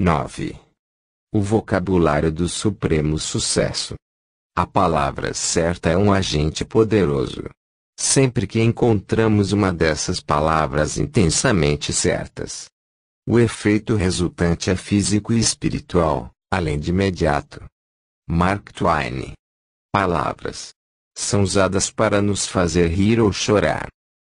9. O vocabulário do supremo sucesso. A palavra certa é um agente poderoso. Sempre que encontramos uma dessas palavras intensamente certas, o efeito resultante é físico e espiritual, além de imediato. Mark Twain. Palavras são usadas para nos fazer rir ou chorar.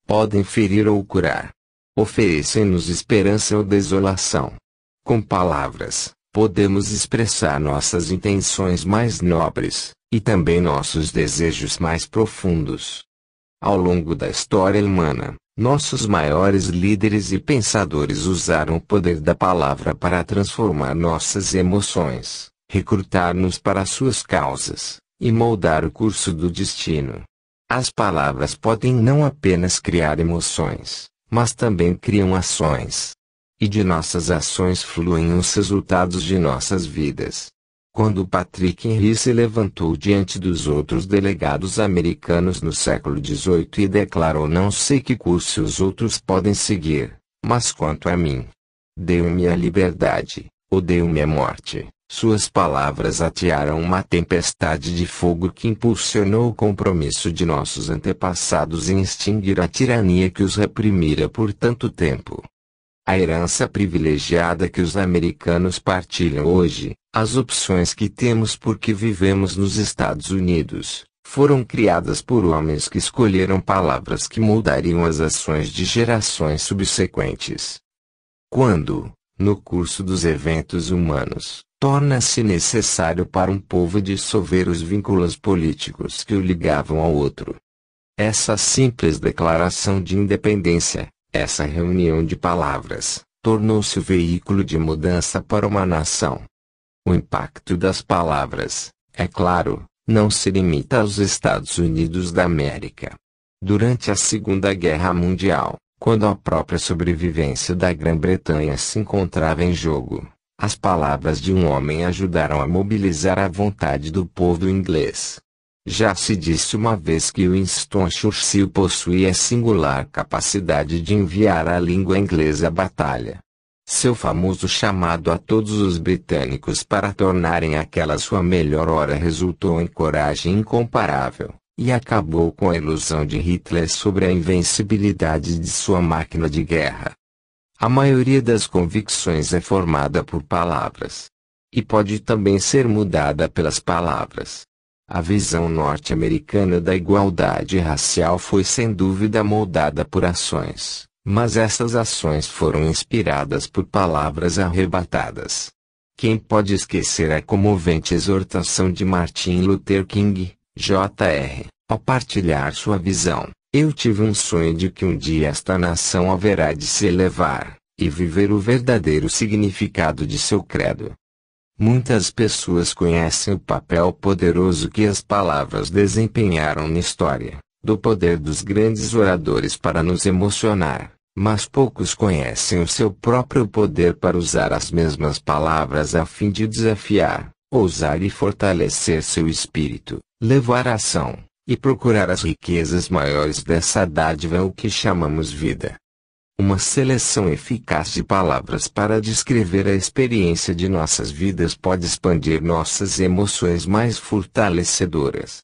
Podem ferir ou curar. Oferecem-nos esperança ou desolação. Com palavras, podemos expressar nossas intenções mais nobres, e também nossos desejos mais profundos. Ao longo da história humana, nossos maiores líderes e pensadores usaram o poder da palavra para transformar nossas emoções, recrutar-nos para suas causas, e moldar o curso do destino. As palavras podem não apenas criar emoções, mas também criam ações e de nossas ações fluem os resultados de nossas vidas. Quando Patrick Henry se levantou diante dos outros delegados americanos no século XVIII e declarou não sei que curso os outros podem seguir, mas quanto a mim, deu-me a liberdade, ou deu-me a morte. Suas palavras atearam uma tempestade de fogo que impulsionou o compromisso de nossos antepassados em extinguir a tirania que os reprimira por tanto tempo. A herança privilegiada que os americanos partilham hoje, as opções que temos porque vivemos nos Estados Unidos, foram criadas por homens que escolheram palavras que moldariam as ações de gerações subsequentes. Quando, no curso dos eventos humanos, torna-se necessário para um povo dissolver os vínculos políticos que o ligavam ao outro. Essa simples declaração de independência, essa reunião de palavras tornou-se o veículo de mudança para uma nação. O impacto das palavras, é claro, não se limita aos Estados Unidos da América. Durante a Segunda Guerra Mundial, quando a própria sobrevivência da Grã-Bretanha se encontrava em jogo, as palavras de um homem ajudaram a mobilizar a vontade do povo inglês. Já se disse uma vez que Winston Churchill possuía singular capacidade de enviar a língua inglesa à batalha. Seu famoso chamado a todos os britânicos para tornarem aquela sua melhor hora resultou em coragem incomparável, e acabou com a ilusão de Hitler sobre a invencibilidade de sua máquina de guerra. A maioria das convicções é formada por palavras. E pode também ser mudada pelas palavras. A visão norte-americana da igualdade racial foi sem dúvida moldada por ações, mas essas ações foram inspiradas por palavras arrebatadas. Quem pode esquecer a comovente exortação de Martin Luther King, Jr., ao partilhar sua visão? Eu tive um sonho de que um dia esta nação haverá de se elevar e viver o verdadeiro significado de seu credo. Muitas pessoas conhecem o papel poderoso que as palavras desempenharam na história, do poder dos grandes oradores para nos emocionar, mas poucos conhecem o seu próprio poder para usar as mesmas palavras a fim de desafiar, ousar e fortalecer seu espírito, levar a ação, e procurar as riquezas maiores dessa dádiva o que chamamos vida. Uma seleção eficaz de palavras para descrever a experiência de nossas vidas pode expandir nossas emoções mais fortalecedoras.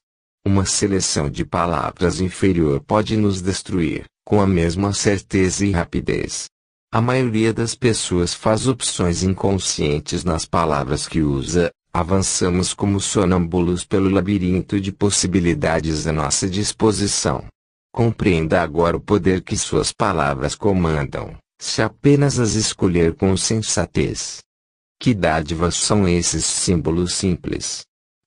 Uma seleção de palavras inferior pode nos destruir, com a mesma certeza e rapidez. A maioria das pessoas faz opções inconscientes nas palavras que usa, avançamos como sonâmbulos pelo labirinto de possibilidades à nossa disposição. Compreenda agora o poder que suas palavras comandam, se apenas as escolher com sensatez. Que dádivas são esses símbolos simples?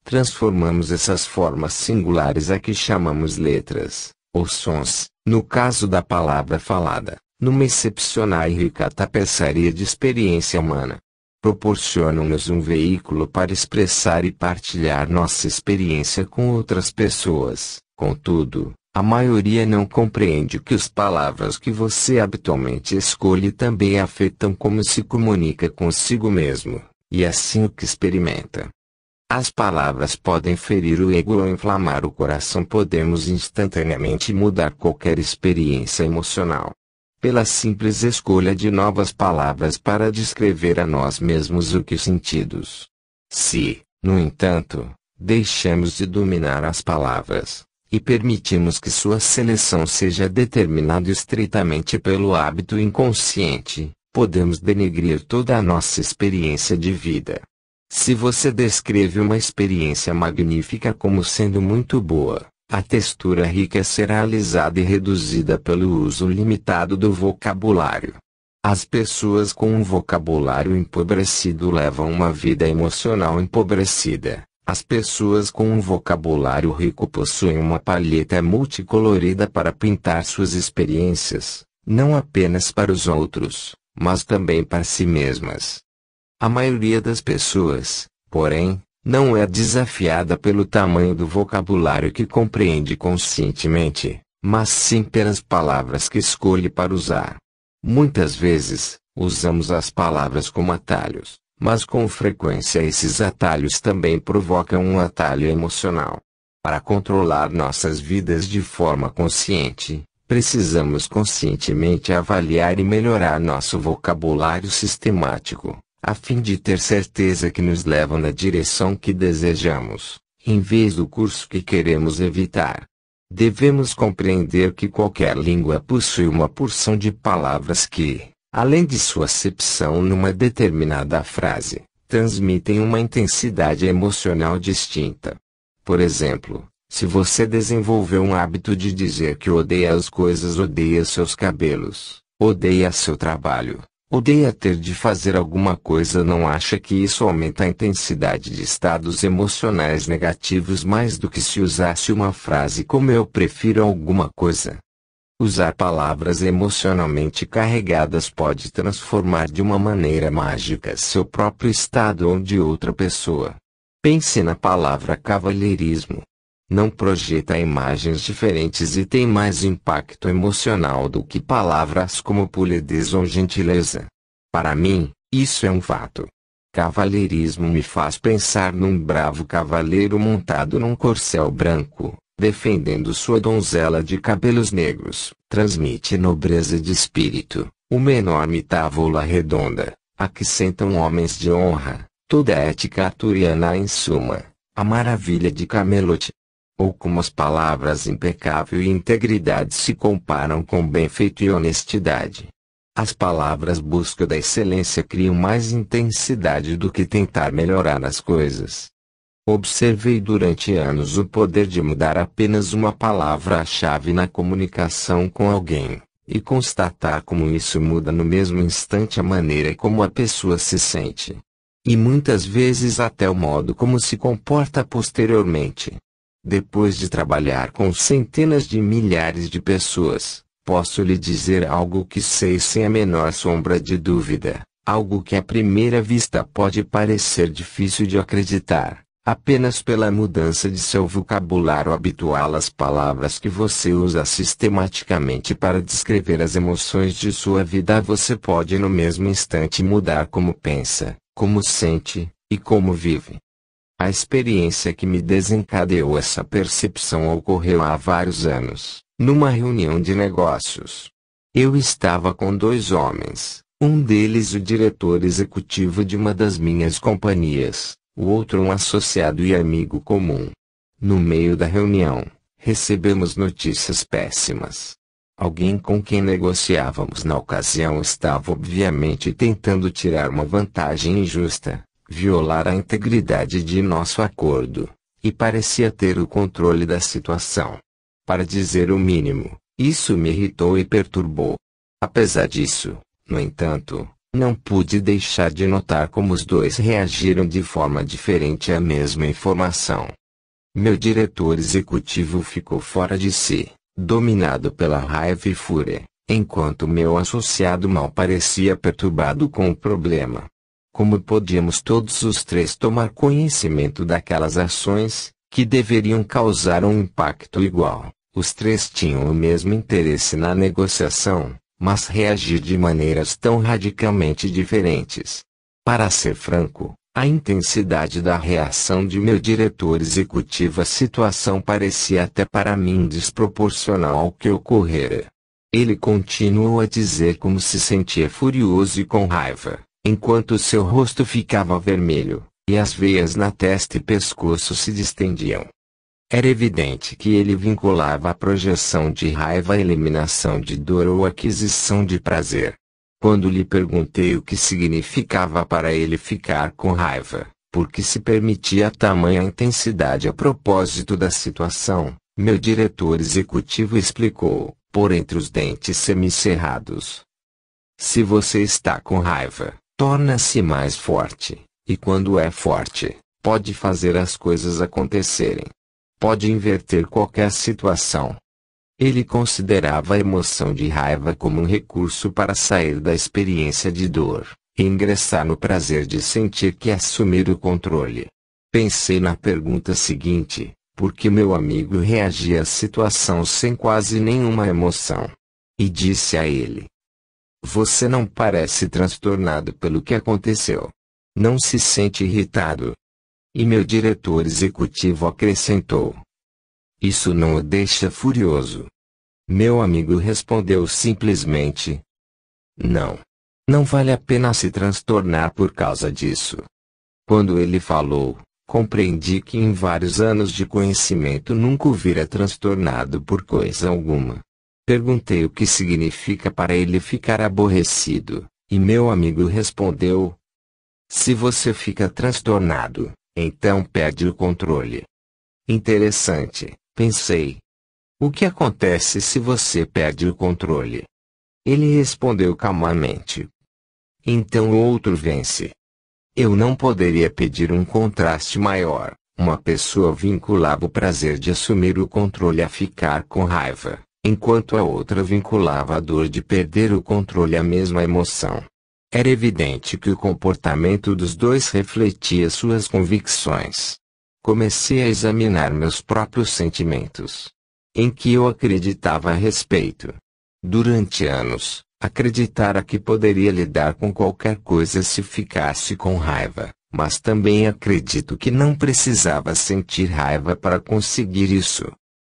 Transformamos essas formas singulares a que chamamos letras, ou sons, no caso da palavra falada, numa excepcional e rica tapeçaria de experiência humana. Proporcionam-nos um veículo para expressar e partilhar nossa experiência com outras pessoas, contudo, a maioria não compreende que as palavras que você habitualmente escolhe também afetam como se comunica consigo mesmo, e assim o que experimenta. As palavras podem ferir o ego ou inflamar o coração. Podemos instantaneamente mudar qualquer experiência emocional. Pela simples escolha de novas palavras para descrever a nós mesmos o que sentimos. Se, no entanto, deixamos de dominar as palavras, e permitimos que sua seleção seja determinada estritamente pelo hábito inconsciente, podemos denegrir toda a nossa experiência de vida. Se você descreve uma experiência magnífica como sendo muito boa, a textura rica será alisada e reduzida pelo uso limitado do vocabulário. As pessoas com um vocabulário empobrecido levam uma vida emocional empobrecida. As pessoas com um vocabulário rico possuem uma palheta multicolorida para pintar suas experiências, não apenas para os outros, mas também para si mesmas. A maioria das pessoas, porém, não é desafiada pelo tamanho do vocabulário que compreende conscientemente, mas sim pelas palavras que escolhe para usar. Muitas vezes, usamos as palavras como atalhos, mas com frequência esses atalhos também provocam um atalho emocional. Para controlar nossas vidas de forma consciente, precisamos conscientemente avaliar e melhorar nosso vocabulário sistemático, a fim de ter certeza que nos levam na direção que desejamos, em vez do curso que queremos evitar. Devemos compreender que qualquer língua possui uma porção de palavras que, além de sua acepção numa determinada frase, transmitem uma intensidade emocional distinta. Por exemplo, se você desenvolveu um hábito de dizer que odeia as coisas, odeia seus cabelos, odeia seu trabalho, odeia ter de fazer alguma coisa, não acha que isso aumenta a intensidade de estados emocionais negativos mais do que se usasse uma frase como eu prefiro alguma coisa? Usar palavras emocionalmente carregadas pode transformar de uma maneira mágica seu próprio estado ou de outra pessoa. Pense na palavra cavalheirismo. Não projeta imagens diferentes e tem mais impacto emocional do que palavras como polidez ou gentileza. Para mim, isso é um fato. Cavalheirismo me faz pensar num bravo cavaleiro montado num corcel branco, defendendo sua donzela de cabelos negros, transmite nobreza de espírito, uma enorme távola redonda, a que sentam homens de honra, toda a ética aturiana em suma, a maravilha de Camelot. Ou como as palavras impecável e integridade se comparam com bem feito e honestidade. As palavras busca da excelência criam mais intensidade do que tentar melhorar as coisas. Observei durante anos o poder de mudar apenas uma palavra-chave na comunicação com alguém, e constatar como isso muda no mesmo instante a maneira como a pessoa se sente. E muitas vezes até o modo como se comporta posteriormente. Depois de trabalhar com centenas de milhares de pessoas, posso lhe dizer algo que sei sem a menor sombra de dúvida, algo que à primeira vista pode parecer difícil de acreditar Apenas pela mudança de seu vocabulário habitual as palavras que você usa sistematicamente para descrever as emoções de sua vida você pode no mesmo instante mudar como pensa, como sente, e como vive. A experiência que me desencadeou essa percepção ocorreu há vários anos, numa reunião de negócios. Eu estava com dois homens, um deles o diretor executivo de uma das minhas companhias, o outro um associado e amigo comum. No meio da reunião, recebemos notícias péssimas. Alguém com quem negociávamos na ocasião estava obviamente tentando tirar uma vantagem injusta, violar a integridade de nosso acordo, e parecia ter o controle da situação. Para dizer o mínimo, isso me irritou e perturbou. Apesar disso, no entanto, não pude deixar de notar como os dois reagiram de forma diferente à mesma informação. Meu diretor executivo ficou fora de si, dominado pela raiva e fúria, enquanto meu associado mal parecia perturbado com o problema. Como podíamos todos os três tomar conhecimento daquelas ações, que deveriam causar um impacto igual, os três tinham o mesmo interesse na negociação, mas reagir de maneiras tão radicalmente diferentes. Para ser franco, a intensidade da reação de meu diretor executivo à situação parecia até para mim desproporcional ao que ocorrera. Ele continuou a dizer como se sentia furioso e com raiva, enquanto seu rosto ficava vermelho, e as veias na testa e pescoço se distendiam. Era evidente que ele vinculava a projeção de raiva à eliminação de dor ou aquisição de prazer. Quando lhe perguntei o que significava para ele ficar com raiva, porque se permitia tamanha intensidade a propósito da situação, meu diretor executivo explicou, por entre os dentes semicerrados. Se você está com raiva, torna-se mais forte, e quando é forte, pode fazer as coisas acontecerem pode inverter qualquer situação. Ele considerava a emoção de raiva como um recurso para sair da experiência de dor e ingressar no prazer de sentir que assumir o controle. Pensei na pergunta seguinte: por que meu amigo reagia à situação sem quase nenhuma emoção? E disse a ele: Você não parece transtornado pelo que aconteceu. Não se sente irritado. E meu diretor executivo acrescentou. Isso não o deixa furioso. Meu amigo respondeu simplesmente. Não. Não vale a pena se transtornar por causa disso. Quando ele falou, compreendi que em vários anos de conhecimento nunca o vira transtornado por coisa alguma. Perguntei o que significa para ele ficar aborrecido, e meu amigo respondeu: Se você fica transtornado, então perde o controle. Interessante, pensei. O que acontece se você perde o controle? Ele respondeu calmamente. Então o outro vence. Eu não poderia pedir um contraste maior. Uma pessoa vinculava o prazer de assumir o controle a ficar com raiva, enquanto a outra vinculava a dor de perder o controle à mesma emoção. Era evidente que o comportamento dos dois refletia suas convicções. Comecei a examinar meus próprios sentimentos. Em que eu acreditava a respeito. Durante anos, acreditara que poderia lidar com qualquer coisa se ficasse com raiva, mas também acredito que não precisava sentir raiva para conseguir isso.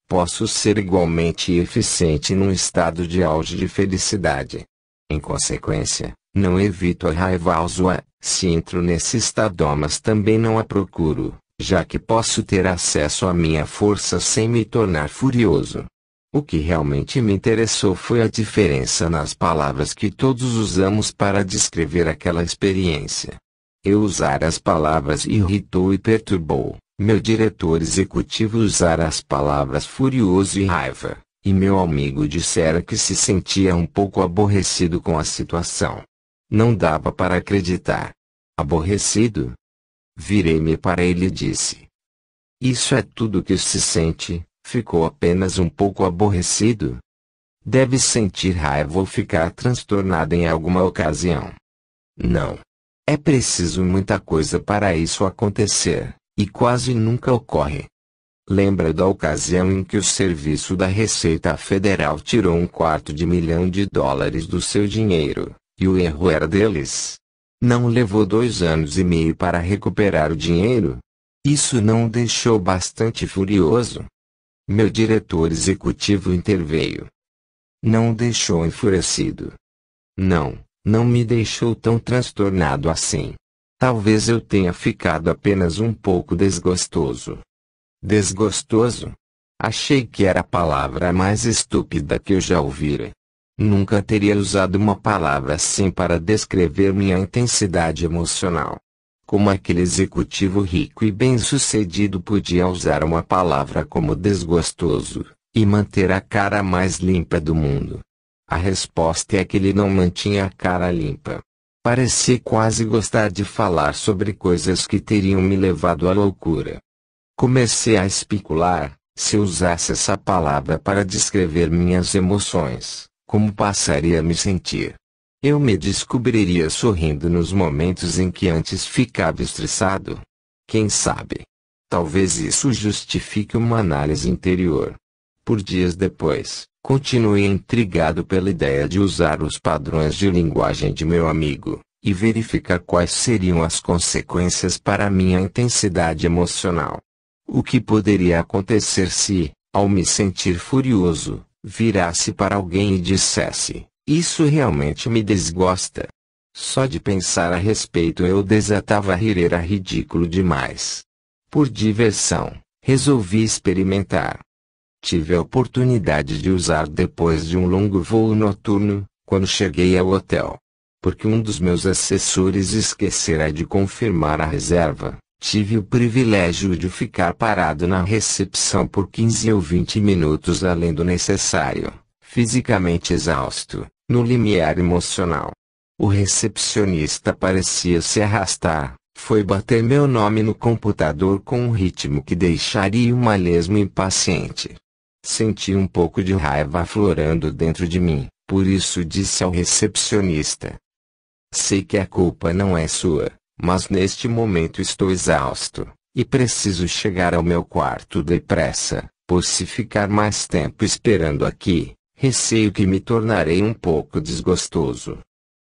Posso ser igualmente eficiente num estado de auge de felicidade. Em consequência, não evito é a raiva alzoa, se entro nesse estado mas também não a procuro, já que posso ter acesso à minha força sem me tornar furioso. O que realmente me interessou foi a diferença nas palavras que todos usamos para descrever aquela experiência. Eu usar as palavras irritou e perturbou, meu diretor executivo usar as palavras furioso e raiva, e meu amigo dissera que se sentia um pouco aborrecido com a situação. Não dava para acreditar. Aborrecido. Virei-me para ele e disse. Isso é tudo que se sente, ficou apenas um pouco aborrecido. Deve sentir raiva ou ficar transtornado em alguma ocasião. Não. É preciso muita coisa para isso acontecer, e quase nunca ocorre. Lembra da ocasião em que o Serviço da Receita Federal tirou um quarto de milhão de dólares do seu dinheiro, e o erro era deles. Não levou dois anos e meio para recuperar o dinheiro. Isso não o deixou bastante furioso. Meu diretor executivo interveio. Não o deixou enfurecido. Não, não me deixou tão transtornado assim. Talvez eu tenha ficado apenas um pouco desgostoso. Desgostoso? Achei que era a palavra mais estúpida que eu já ouvira. Nunca teria usado uma palavra assim para descrever minha intensidade emocional. Como aquele executivo rico e bem-sucedido podia usar uma palavra como desgostoso e manter a cara mais limpa do mundo? A resposta é que ele não mantinha a cara limpa. Parecia quase gostar de falar sobre coisas que teriam me levado à loucura. Comecei a especular se usasse essa palavra para descrever minhas emoções, como passaria a me sentir? Eu me descobriria sorrindo nos momentos em que antes ficava estressado. Quem sabe? Talvez isso justifique uma análise interior. Por dias depois, continuei intrigado pela ideia de usar os padrões de linguagem de meu amigo, e verificar quais seriam as consequências para minha intensidade emocional. O que poderia acontecer se, ao me sentir furioso, virasse para alguém e dissesse: Isso realmente me desgosta. Só de pensar a respeito eu desatava a rir, era ridículo demais. Por diversão, resolvi experimentar. Tive a oportunidade de usar depois de um longo voo noturno, quando cheguei ao hotel. Porque um dos meus assessores esquecerá de confirmar a reserva. Tive o privilégio de ficar parado na recepção por 15 ou 20 minutos além do necessário, fisicamente exausto, no limiar emocional. O recepcionista parecia se arrastar, foi bater meu nome no computador com um ritmo que deixaria uma lesma impaciente. Senti um pouco de raiva aflorando dentro de mim, por isso disse ao recepcionista: Sei que a culpa não é sua, mas neste momento estou exausto, e preciso chegar ao meu quarto depressa, pois se ficar mais tempo esperando aqui, receio que me tornarei um pouco desgostoso.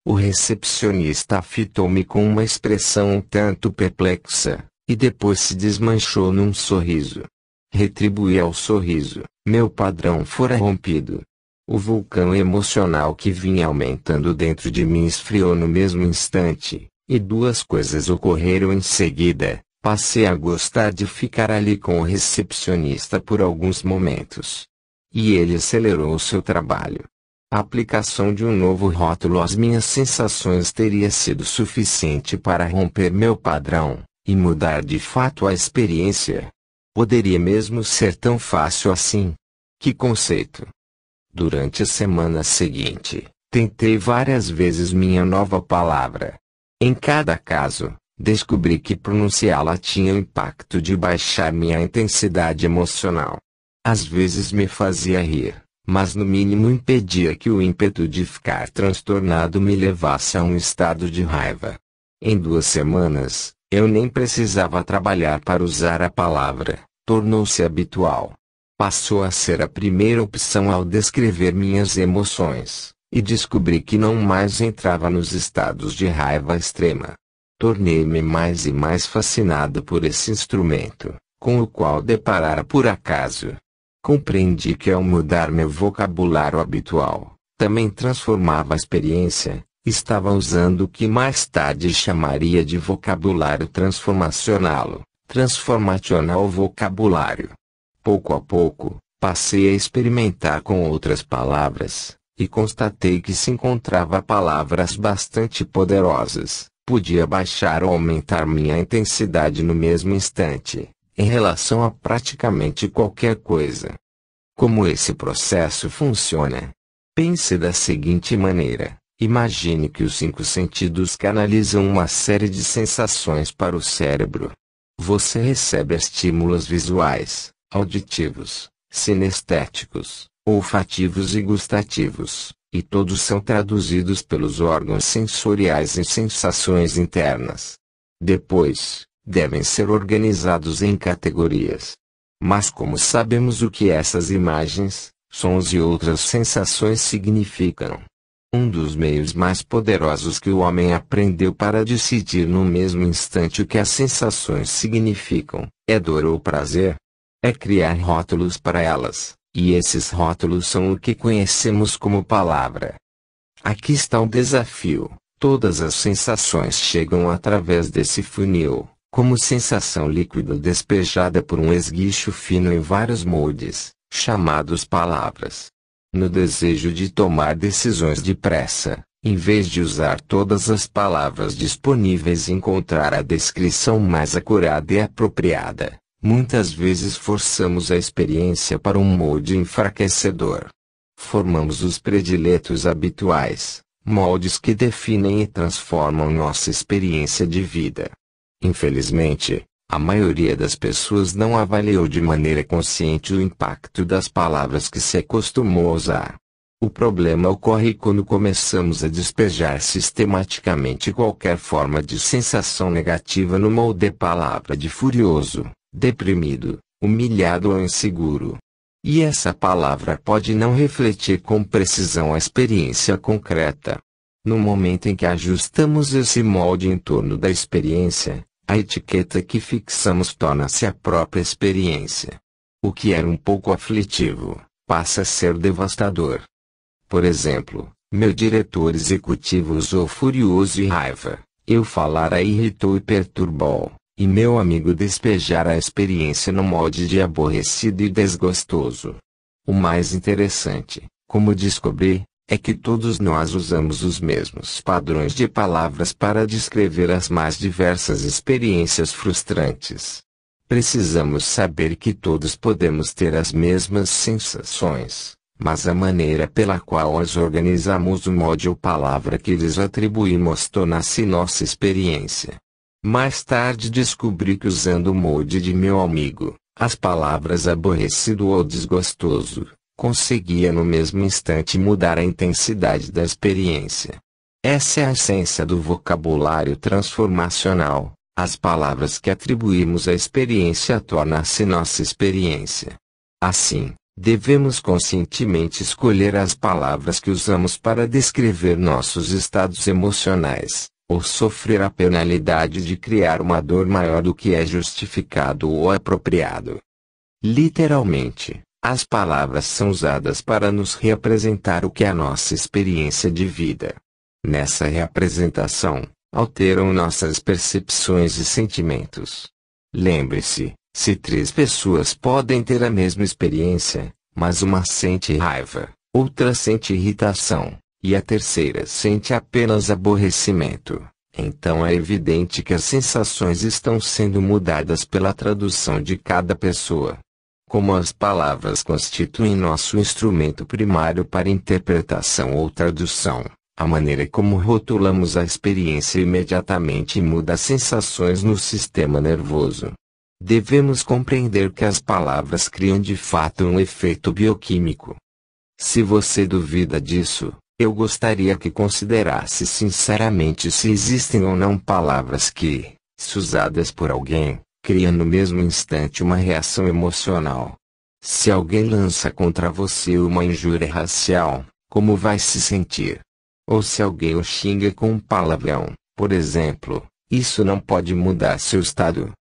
O recepcionista fitou-me com uma expressão um tanto perplexa, e depois se desmanchou num sorriso. Retribuí ao sorriso, meu padrão fora rompido. O vulcão emocional que vinha aumentando dentro de mim esfriou no mesmo instante, e duas coisas ocorreram em seguida. Passei a gostar de ficar ali com o recepcionista por alguns momentos. E ele acelerou seu trabalho. A aplicação de um novo rótulo às minhas sensações teria sido suficiente para romper meu padrão e mudar de fato a experiência. Poderia mesmo ser tão fácil assim. Que conceito! Durante a semana seguinte, tentei várias vezes minha nova palavra, em cada caso, descobri que pronunciá-la tinha o impacto de baixar minha intensidade emocional. Às vezes me fazia rir, mas no mínimo impedia que o ímpeto de ficar transtornado me levasse a um estado de raiva. Em duas semanas, eu nem precisava trabalhar para usar a palavra, tornou-se habitual. Passou a ser a primeira opção ao descrever minhas emoções. E descobri que não mais entrava nos estados de raiva extrema. Tornei-me mais e mais fascinado por esse instrumento, com o qual deparara por acaso. Compreendi que ao mudar meu vocabulário habitual, também transformava a experiência, estava usando o que mais tarde chamaria de vocabulário transformacional, transformacional vocabulário. Pouco a pouco, passei a experimentar com outras palavras, e constatei que se encontrava palavras bastante poderosas, podia baixar ou aumentar minha intensidade no mesmo instante, em relação a praticamente qualquer coisa. Como esse processo funciona? Pense da seguinte maneira: imagine que os cinco sentidos canalizam uma série de sensações para o cérebro. Você recebe estímulos visuais, auditivos, sinestéticos, olfativos e gustativos, e todos são traduzidos pelos órgãos sensoriais em sensações internas. Depois, devem ser organizados em categorias. Mas como sabemos o que essas imagens, sons e outras sensações significam? Um dos meios mais poderosos que o homem aprendeu para decidir no mesmo instante o que as sensações significam, é dor ou prazer. É criar rótulos para elas. E esses rótulos são o que conhecemos como palavra. Aqui está o desafio. Todas as sensações chegam através desse funil, como sensação líquida despejada por um esguicho fino em vários moldes, chamados palavras. No desejo de tomar decisões depressa, em vez de usar todas as palavras disponíveis, encontrar a descrição mais acurada e apropriada, Muitas vezes forçamos a experiência para um molde enfraquecedor. Formamos os prediletos habituais, moldes que definem e transformam nossa experiência de vida. Infelizmente, a maioria das pessoas não avaliou de maneira consciente o impacto das palavras que se acostumou a usar. O problema ocorre quando começamos a despejar sistematicamente qualquer forma de sensação negativa no molde palavra de furioso deprimido, humilhado ou inseguro. E essa palavra pode não refletir com precisão a experiência concreta. No momento em que ajustamos esse molde em torno da experiência, a etiqueta que fixamos torna-se a própria experiência. O que era um pouco aflitivo, passa a ser devastador. Por exemplo, meu diretor executivo usou furioso e raiva, eu falara irritou e perturbou e meu amigo despejar a experiência no molde de aborrecido e desgostoso. O mais interessante, como descobri, é que todos nós usamos os mesmos padrões de palavras para descrever as mais diversas experiências frustrantes. Precisamos saber que todos podemos ter as mesmas sensações, mas a maneira pela qual as organizamos o molde ou palavra que lhes atribuímos torna-se nossa experiência. Mais tarde descobri que usando o molde de meu amigo, as palavras aborrecido ou desgostoso, conseguia no mesmo instante mudar a intensidade da experiência. Essa é a essência do vocabulário transformacional. As palavras que atribuímos à experiência tornam-se nossa experiência. Assim, devemos conscientemente escolher as palavras que usamos para descrever nossos estados emocionais, ou sofrer a penalidade de criar uma dor maior do que é justificado ou apropriado. Literalmente, as palavras são usadas para nos reapresentar o que é a nossa experiência de vida. Nessa reapresentação, alteram nossas percepções e sentimentos. Lembre-se, se três pessoas podem ter a mesma experiência, mas uma sente raiva, outra sente irritação, e a terceira sente apenas aborrecimento, então é evidente que as sensações estão sendo mudadas pela tradução de cada pessoa. Como as palavras constituem nosso instrumento primário para interpretação ou tradução, a maneira como rotulamos a experiência imediatamente muda as sensações no sistema nervoso. Devemos compreender que as palavras criam de fato um efeito bioquímico. Se você duvida disso, eu gostaria que considerasse sinceramente se existem ou não palavras que, se usadas por alguém, criam no mesmo instante uma reação emocional. Se alguém lança contra você uma injúria racial, como vai se sentir? Ou se alguém o xinga com um palavrão, por exemplo, isso não pode mudar seu estado.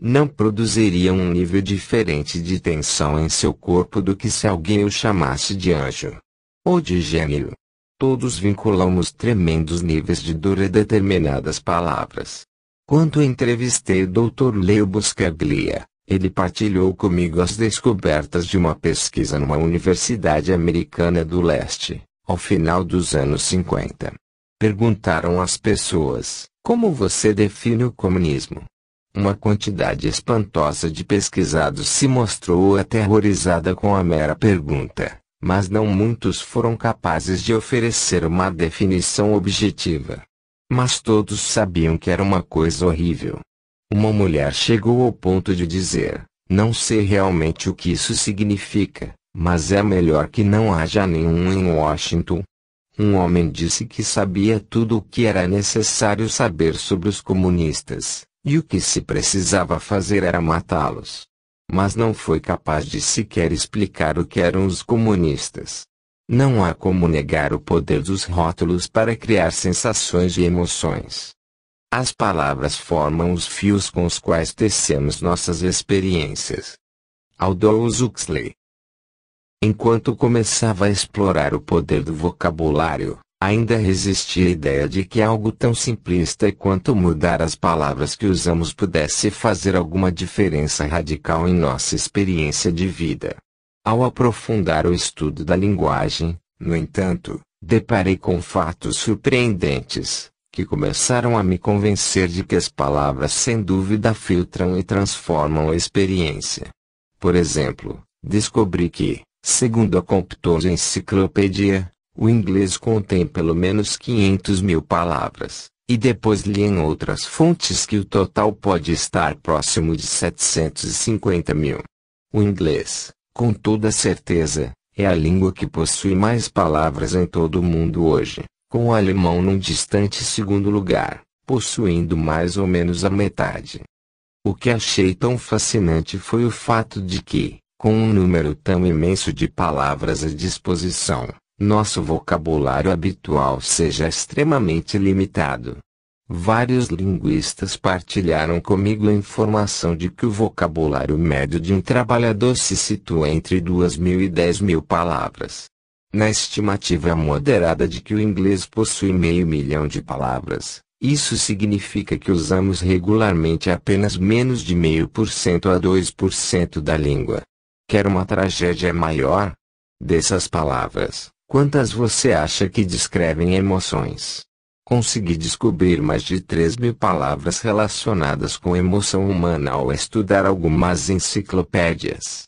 Não produziria um nível diferente de tensão em seu corpo do que se alguém o chamasse de anjo. Ou de gênio todos vinculamos tremendos níveis de dor a determinadas palavras. Quando entrevistei o Dr. Leo Buscaglia, ele partilhou comigo as descobertas de uma pesquisa numa universidade americana do leste, ao final dos anos 50. Perguntaram às pessoas: como você define o comunismo? Uma quantidade espantosa de pesquisados se mostrou aterrorizada com a mera pergunta mas não muitos foram capazes de oferecer uma definição objetiva. Mas todos sabiam que era uma coisa horrível. Uma mulher chegou ao ponto de dizer: Não sei realmente o que isso significa, mas é melhor que não haja nenhum em Washington. Um homem disse que sabia tudo o que era necessário saber sobre os comunistas, e o que se precisava fazer era matá-los mas não foi capaz de sequer explicar o que eram os comunistas. Não há como negar o poder dos rótulos para criar sensações e emoções. As palavras formam os fios com os quais tecemos nossas experiências. Aldous Huxley Enquanto começava a explorar o poder do vocabulário, Ainda resistia à ideia de que algo tão simplista quanto mudar as palavras que usamos pudesse fazer alguma diferença radical em nossa experiência de vida. Ao aprofundar o estudo da linguagem, no entanto, deparei com fatos surpreendentes, que começaram a me convencer de que as palavras sem dúvida filtram e transformam a experiência. Por exemplo, descobri que, segundo a Compton Enciclopédia, o inglês contém pelo menos 500 mil palavras, e depois li em outras fontes que o total pode estar próximo de 750 mil. O inglês, com toda certeza, é a língua que possui mais palavras em todo o mundo hoje, com o alemão num distante segundo lugar, possuindo mais ou menos a metade. O que achei tão fascinante foi o fato de que, com um número tão imenso de palavras à disposição, nosso vocabulário habitual seja extremamente limitado. Vários linguistas partilharam comigo a informação de que o vocabulário médio de um trabalhador se situa entre 2.000 e 10.000 palavras. Na estimativa moderada de que o inglês possui meio milhão de palavras, isso significa que usamos regularmente apenas menos de meio por cento a 2% da língua. Quer uma tragédia maior? Dessas palavras, Quantas você acha que descrevem emoções? Consegui descobrir mais de 3 mil palavras relacionadas com emoção humana ao estudar algumas enciclopédias.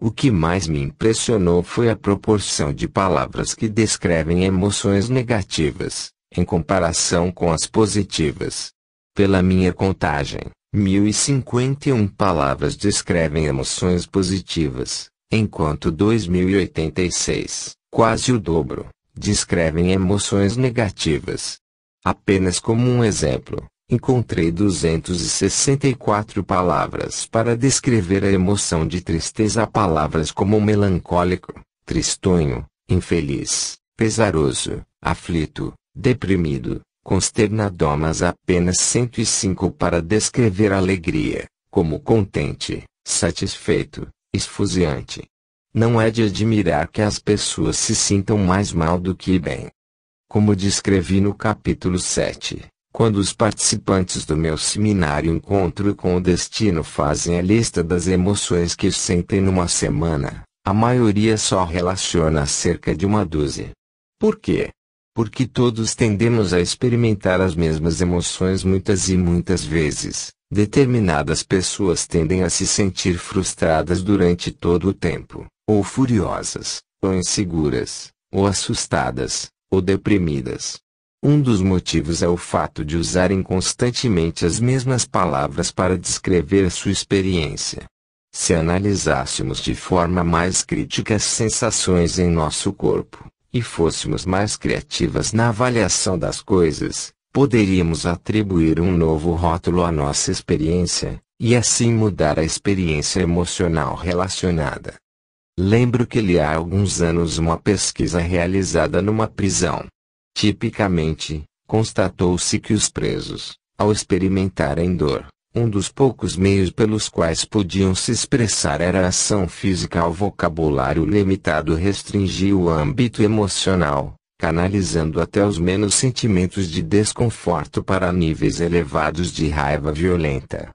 O que mais me impressionou foi a proporção de palavras que descrevem emoções negativas, em comparação com as positivas. Pela minha contagem, 1051 palavras descrevem emoções positivas, enquanto 2086, quase o dobro, descrevem emoções negativas. Apenas como um exemplo, encontrei 264 palavras para descrever a emoção de tristeza. Palavras como melancólico, tristonho, infeliz, pesaroso, aflito, deprimido, consternado, mas apenas 105 para descrever alegria, como contente, satisfeito, esfuziante, não é de admirar que as pessoas se sintam mais mal do que bem. Como descrevi no capítulo 7, quando os participantes do meu seminário Encontro com o Destino fazem a lista das emoções que sentem numa semana, a maioria só relaciona cerca de uma dúzia. Por quê? Porque todos tendemos a experimentar as mesmas emoções muitas e muitas vezes, Determinadas pessoas tendem a se sentir frustradas durante todo o tempo, ou furiosas, ou inseguras, ou assustadas, ou deprimidas. Um dos motivos é o fato de usarem constantemente as mesmas palavras para descrever sua experiência. Se analisássemos de forma mais crítica as sensações em nosso corpo, e fôssemos mais criativas na avaliação das coisas, poderíamos atribuir um novo rótulo à nossa experiência, e assim mudar a experiência emocional relacionada. Lembro que li há alguns anos uma pesquisa realizada numa prisão. Tipicamente, constatou-se que os presos, ao experimentarem dor, um dos poucos meios pelos quais podiam se expressar era a ação física ao vocabulário limitado restringir o âmbito emocional, canalizando até os menos sentimentos de desconforto para níveis elevados de raiva violenta.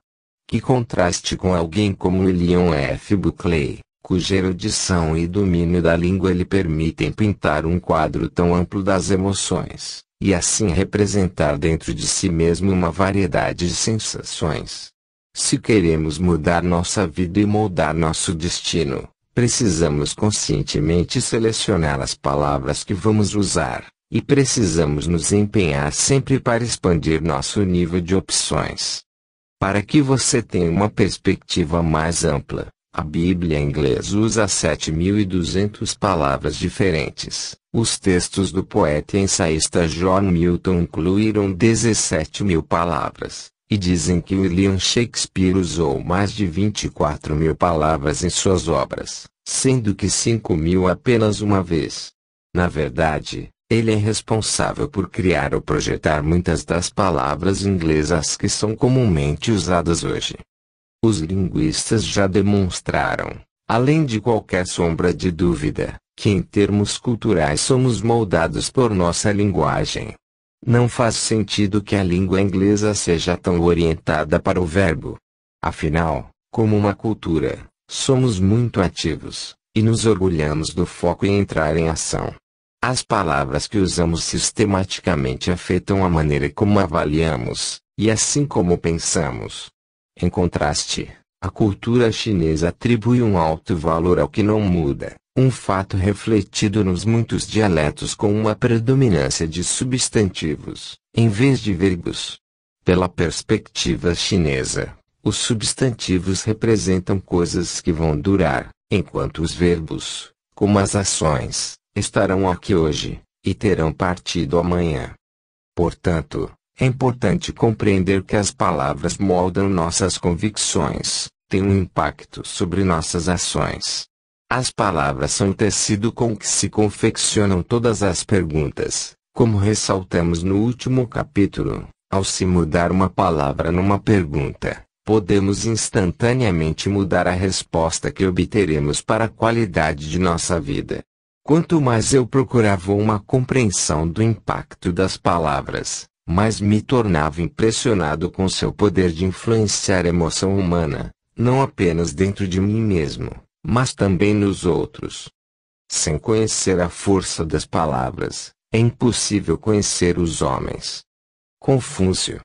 Que contraste com alguém como Leon F. Buckley, cuja erudição e domínio da língua lhe permitem pintar um quadro tão amplo das emoções, e assim representar dentro de si mesmo uma variedade de sensações. Se queremos mudar nossa vida e moldar nosso destino, Precisamos conscientemente selecionar as palavras que vamos usar, e precisamos nos empenhar sempre para expandir nosso nível de opções. Para que você tenha uma perspectiva mais ampla, a Bíblia inglesa usa 7.200 palavras diferentes. Os textos do poeta e ensaísta John Milton incluíram 17 mil palavras e dizem que William Shakespeare usou mais de 24 mil palavras em suas obras, sendo que 5 mil apenas uma vez. Na verdade, ele é responsável por criar ou projetar muitas das palavras inglesas que são comumente usadas hoje. Os linguistas já demonstraram, além de qualquer sombra de dúvida, que em termos culturais somos moldados por nossa linguagem, não faz sentido que a língua inglesa seja tão orientada para o verbo. Afinal, como uma cultura, somos muito ativos, e nos orgulhamos do foco em entrar em ação. As palavras que usamos sistematicamente afetam a maneira como avaliamos, e assim como pensamos. Em contraste, a cultura chinesa atribui um alto valor ao que não muda, um fato refletido nos muitos dialetos com uma predominância de substantivos, em vez de verbos. Pela perspectiva chinesa, os substantivos representam coisas que vão durar, enquanto os verbos, como as ações, estarão aqui hoje, e terão partido amanhã. Portanto, é importante compreender que as palavras moldam nossas convicções, têm um impacto sobre nossas ações, as palavras são o tecido com que se confeccionam todas as perguntas, como ressaltamos no último capítulo. Ao se mudar uma palavra numa pergunta, podemos instantaneamente mudar a resposta que obteremos para a qualidade de nossa vida. Quanto mais eu procurava uma compreensão do impacto das palavras, mais me tornava impressionado com seu poder de influenciar a emoção humana, não apenas dentro de mim mesmo, mas também nos outros. Sem conhecer a força das palavras, é impossível conhecer os homens. Confúcio.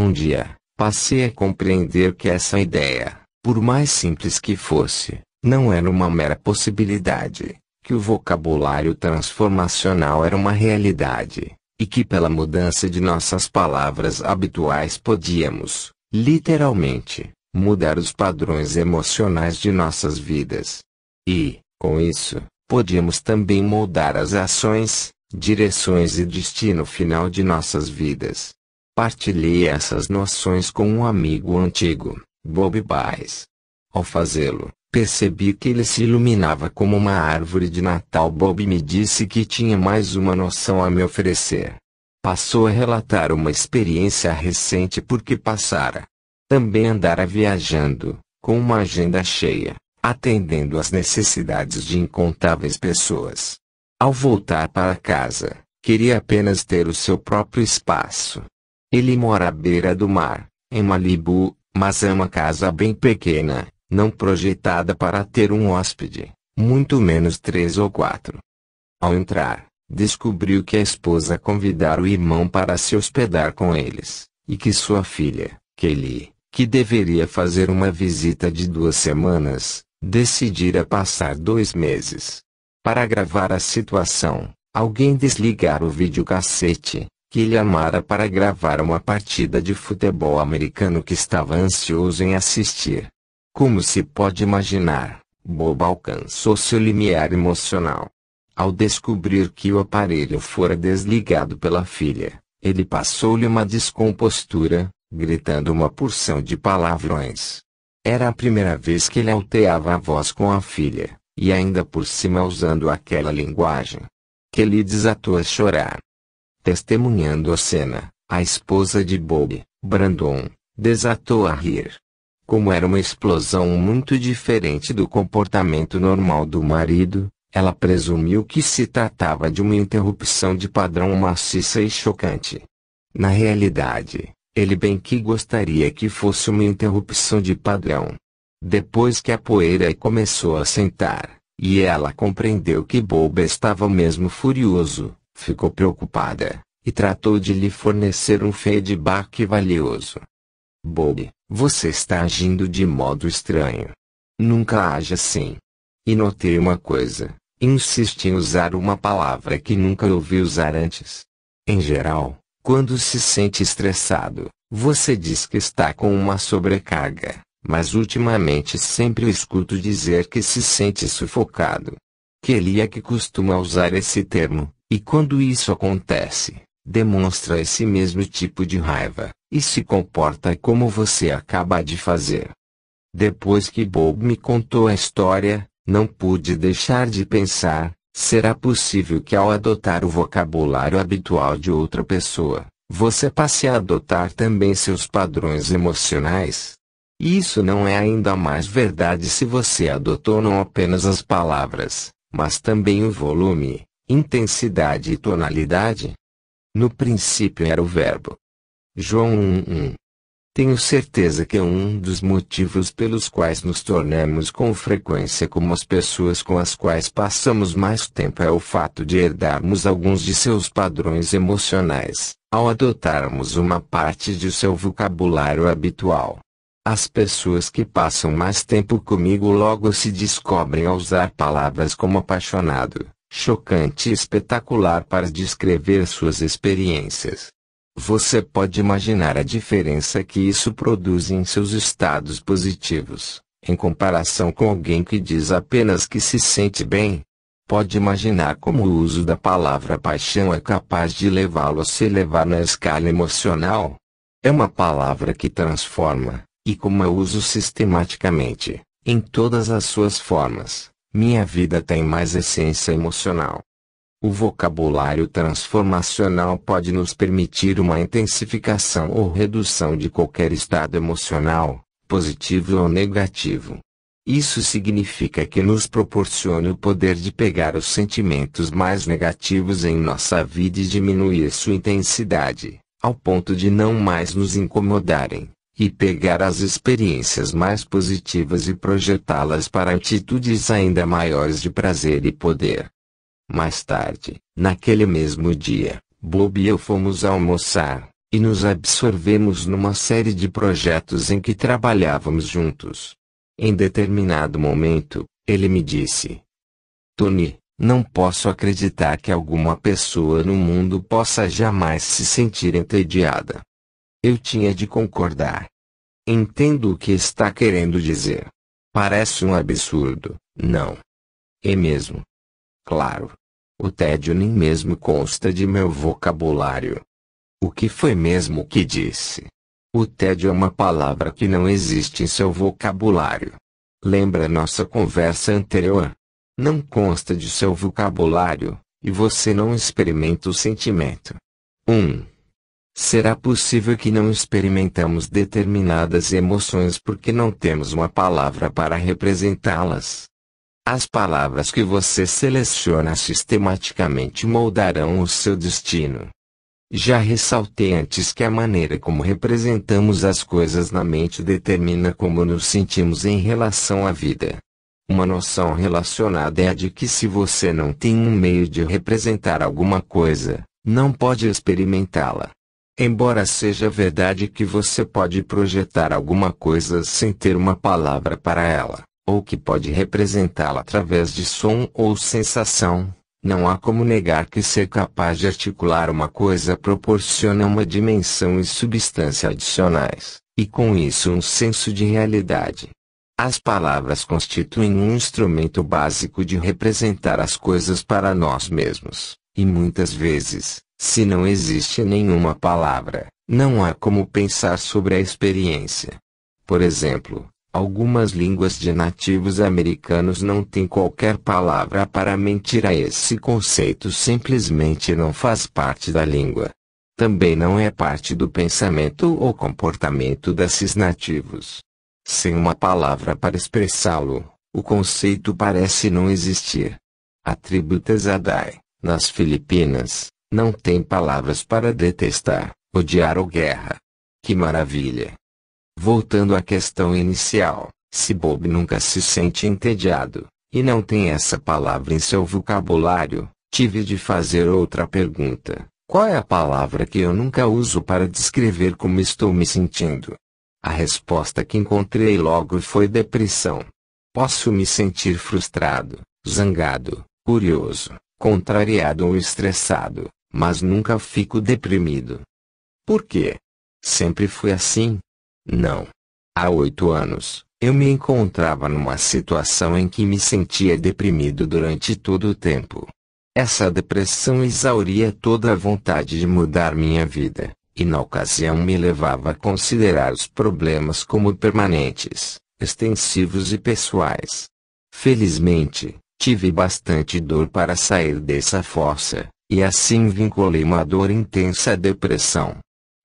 Um dia, passei a compreender que essa ideia, por mais simples que fosse, não era uma mera possibilidade, que o vocabulário transformacional era uma realidade, e que pela mudança de nossas palavras habituais podíamos, literalmente, mudar os padrões emocionais de nossas vidas. E, com isso, podemos também moldar as ações, direções e destino final de nossas vidas. Partilhei essas noções com um amigo antigo, Bob Baez. Ao fazê-lo, percebi que ele se iluminava como uma árvore de Natal. Bob me disse que tinha mais uma noção a me oferecer. Passou a relatar uma experiência recente porque passara, também andara viajando, com uma agenda cheia, atendendo às necessidades de incontáveis pessoas. Ao voltar para casa, queria apenas ter o seu próprio espaço. Ele mora à beira do mar, em Malibu, mas é uma casa bem pequena, não projetada para ter um hóspede, muito menos três ou quatro. Ao entrar, descobriu que a esposa convidara o irmão para se hospedar com eles, e que sua filha, Kelly, que deveria fazer uma visita de duas semanas, decidira passar dois meses. Para gravar a situação, alguém desligar o videocassete, que ele amara para gravar uma partida de futebol americano que estava ansioso em assistir. Como se pode imaginar, Bob alcançou seu limiar emocional. Ao descobrir que o aparelho fora desligado pela filha, ele passou-lhe uma descompostura, gritando uma porção de palavrões. Era a primeira vez que ele alteava a voz com a filha, e ainda por cima usando aquela linguagem. Que lhe desatou a chorar. Testemunhando a cena, a esposa de Bob, Brandon, desatou a rir. Como era uma explosão muito diferente do comportamento normal do marido, ela presumiu que se tratava de uma interrupção de padrão maciça e chocante. Na realidade, ele bem que gostaria que fosse uma interrupção de padrão. Depois que a poeira começou a sentar, e ela compreendeu que Bob estava mesmo furioso, ficou preocupada, e tratou de lhe fornecer um feedback valioso. Bob, você está agindo de modo estranho. Nunca haja assim. E notei uma coisa, insiste em usar uma palavra que nunca ouvi usar antes. Em geral, quando se sente estressado, você diz que está com uma sobrecarga, mas ultimamente sempre o escuto dizer que se sente sufocado. é que costuma usar esse termo, e quando isso acontece, demonstra esse mesmo tipo de raiva, e se comporta como você acaba de fazer. Depois que Bob me contou a história, não pude deixar de pensar, Será possível que ao adotar o vocabulário habitual de outra pessoa, você passe a adotar também seus padrões emocionais? Isso não é ainda mais verdade se você adotou não apenas as palavras, mas também o volume, intensidade e tonalidade. No princípio era o verbo. João 1:1. Tenho certeza que é um dos motivos pelos quais nos tornamos com frequência como as pessoas com as quais passamos mais tempo é o fato de herdarmos alguns de seus padrões emocionais, ao adotarmos uma parte de seu vocabulário habitual. As pessoas que passam mais tempo comigo logo se descobrem a usar palavras como apaixonado, chocante e espetacular para descrever suas experiências. Você pode imaginar a diferença que isso produz em seus estados positivos, em comparação com alguém que diz apenas que se sente bem. Pode imaginar como o uso da palavra paixão é capaz de levá-lo a se elevar na escala emocional. É uma palavra que transforma, e como eu uso sistematicamente, em todas as suas formas, minha vida tem mais essência emocional. O vocabulário transformacional pode nos permitir uma intensificação ou redução de qualquer estado emocional, positivo ou negativo. Isso significa que nos proporciona o poder de pegar os sentimentos mais negativos em nossa vida e diminuir sua intensidade, ao ponto de não mais nos incomodarem, e pegar as experiências mais positivas e projetá-las para atitudes ainda maiores de prazer e poder. Mais tarde, naquele mesmo dia, Bob e eu fomos almoçar, e nos absorvemos numa série de projetos em que trabalhávamos juntos. Em determinado momento, ele me disse: Tony, não posso acreditar que alguma pessoa no mundo possa jamais se sentir entediada. Eu tinha de concordar. Entendo o que está querendo dizer. Parece um absurdo, não? É mesmo. Claro. O tédio nem mesmo consta de meu vocabulário. O que foi mesmo que disse? O tédio é uma palavra que não existe em seu vocabulário. Lembra nossa conversa anterior? Não consta de seu vocabulário, e você não experimenta o sentimento. 1. Um. Será possível que não experimentamos determinadas emoções porque não temos uma palavra para representá-las? As palavras que você seleciona sistematicamente moldarão o seu destino. Já ressaltei antes que a maneira como representamos as coisas na mente determina como nos sentimos em relação à vida. Uma noção relacionada é a de que se você não tem um meio de representar alguma coisa, não pode experimentá-la. Embora seja verdade que você pode projetar alguma coisa sem ter uma palavra para ela, ou que pode representá-la através de som ou sensação, não há como negar que ser capaz de articular uma coisa proporciona uma dimensão e substância adicionais, e com isso um senso de realidade. As palavras constituem um instrumento básico de representar as coisas para nós mesmos, e muitas vezes, se não existe nenhuma palavra, não há como pensar sobre a experiência. Por exemplo, Algumas línguas de nativos americanos não têm qualquer palavra para mentir a esse conceito simplesmente não faz parte da língua. Também não é parte do pensamento ou comportamento desses nativos. Sem uma palavra para expressá-lo, o conceito parece não existir. A tribo Tezadai, nas Filipinas, não tem palavras para detestar, odiar ou guerra. Que maravilha! Voltando à questão inicial, se Bob nunca se sente entediado, e não tem essa palavra em seu vocabulário, tive de fazer outra pergunta. Qual é a palavra que eu nunca uso para descrever como estou me sentindo? A resposta que encontrei logo foi depressão. Posso me sentir frustrado, zangado, curioso, contrariado ou estressado, mas nunca fico deprimido. Por quê? Sempre fui assim, não. Há oito anos, eu me encontrava numa situação em que me sentia deprimido durante todo o tempo. Essa depressão exauria toda a vontade de mudar minha vida, e na ocasião me levava a considerar os problemas como permanentes, extensivos e pessoais. Felizmente, tive bastante dor para sair dessa fossa, e assim vinculei uma dor intensa à depressão.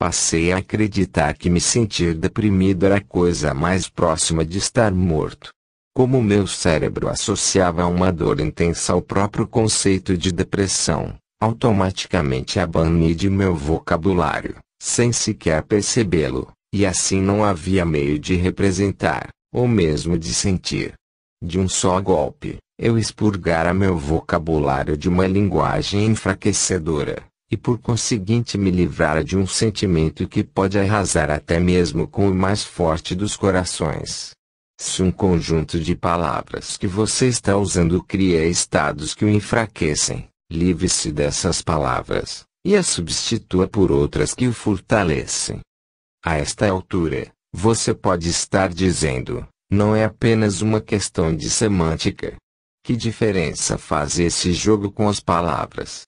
Passei a acreditar que me sentir deprimido era a coisa mais próxima de estar morto. Como meu cérebro associava uma dor intensa ao próprio conceito de depressão, automaticamente a bani de meu vocabulário, sem sequer percebê-lo, e assim não havia meio de representar, ou mesmo de sentir. De um só golpe, eu expurgara meu vocabulário de uma linguagem enfraquecedora, e por conseguinte me livrara de um sentimento que pode arrasar até mesmo com o mais forte dos corações. Se um conjunto de palavras que você está usando cria estados que o enfraquecem, livre-se dessas palavras, e as substitua por outras que o fortalecem. A esta altura, você pode estar dizendo, não é apenas uma questão de semântica. Que diferença faz esse jogo com as palavras?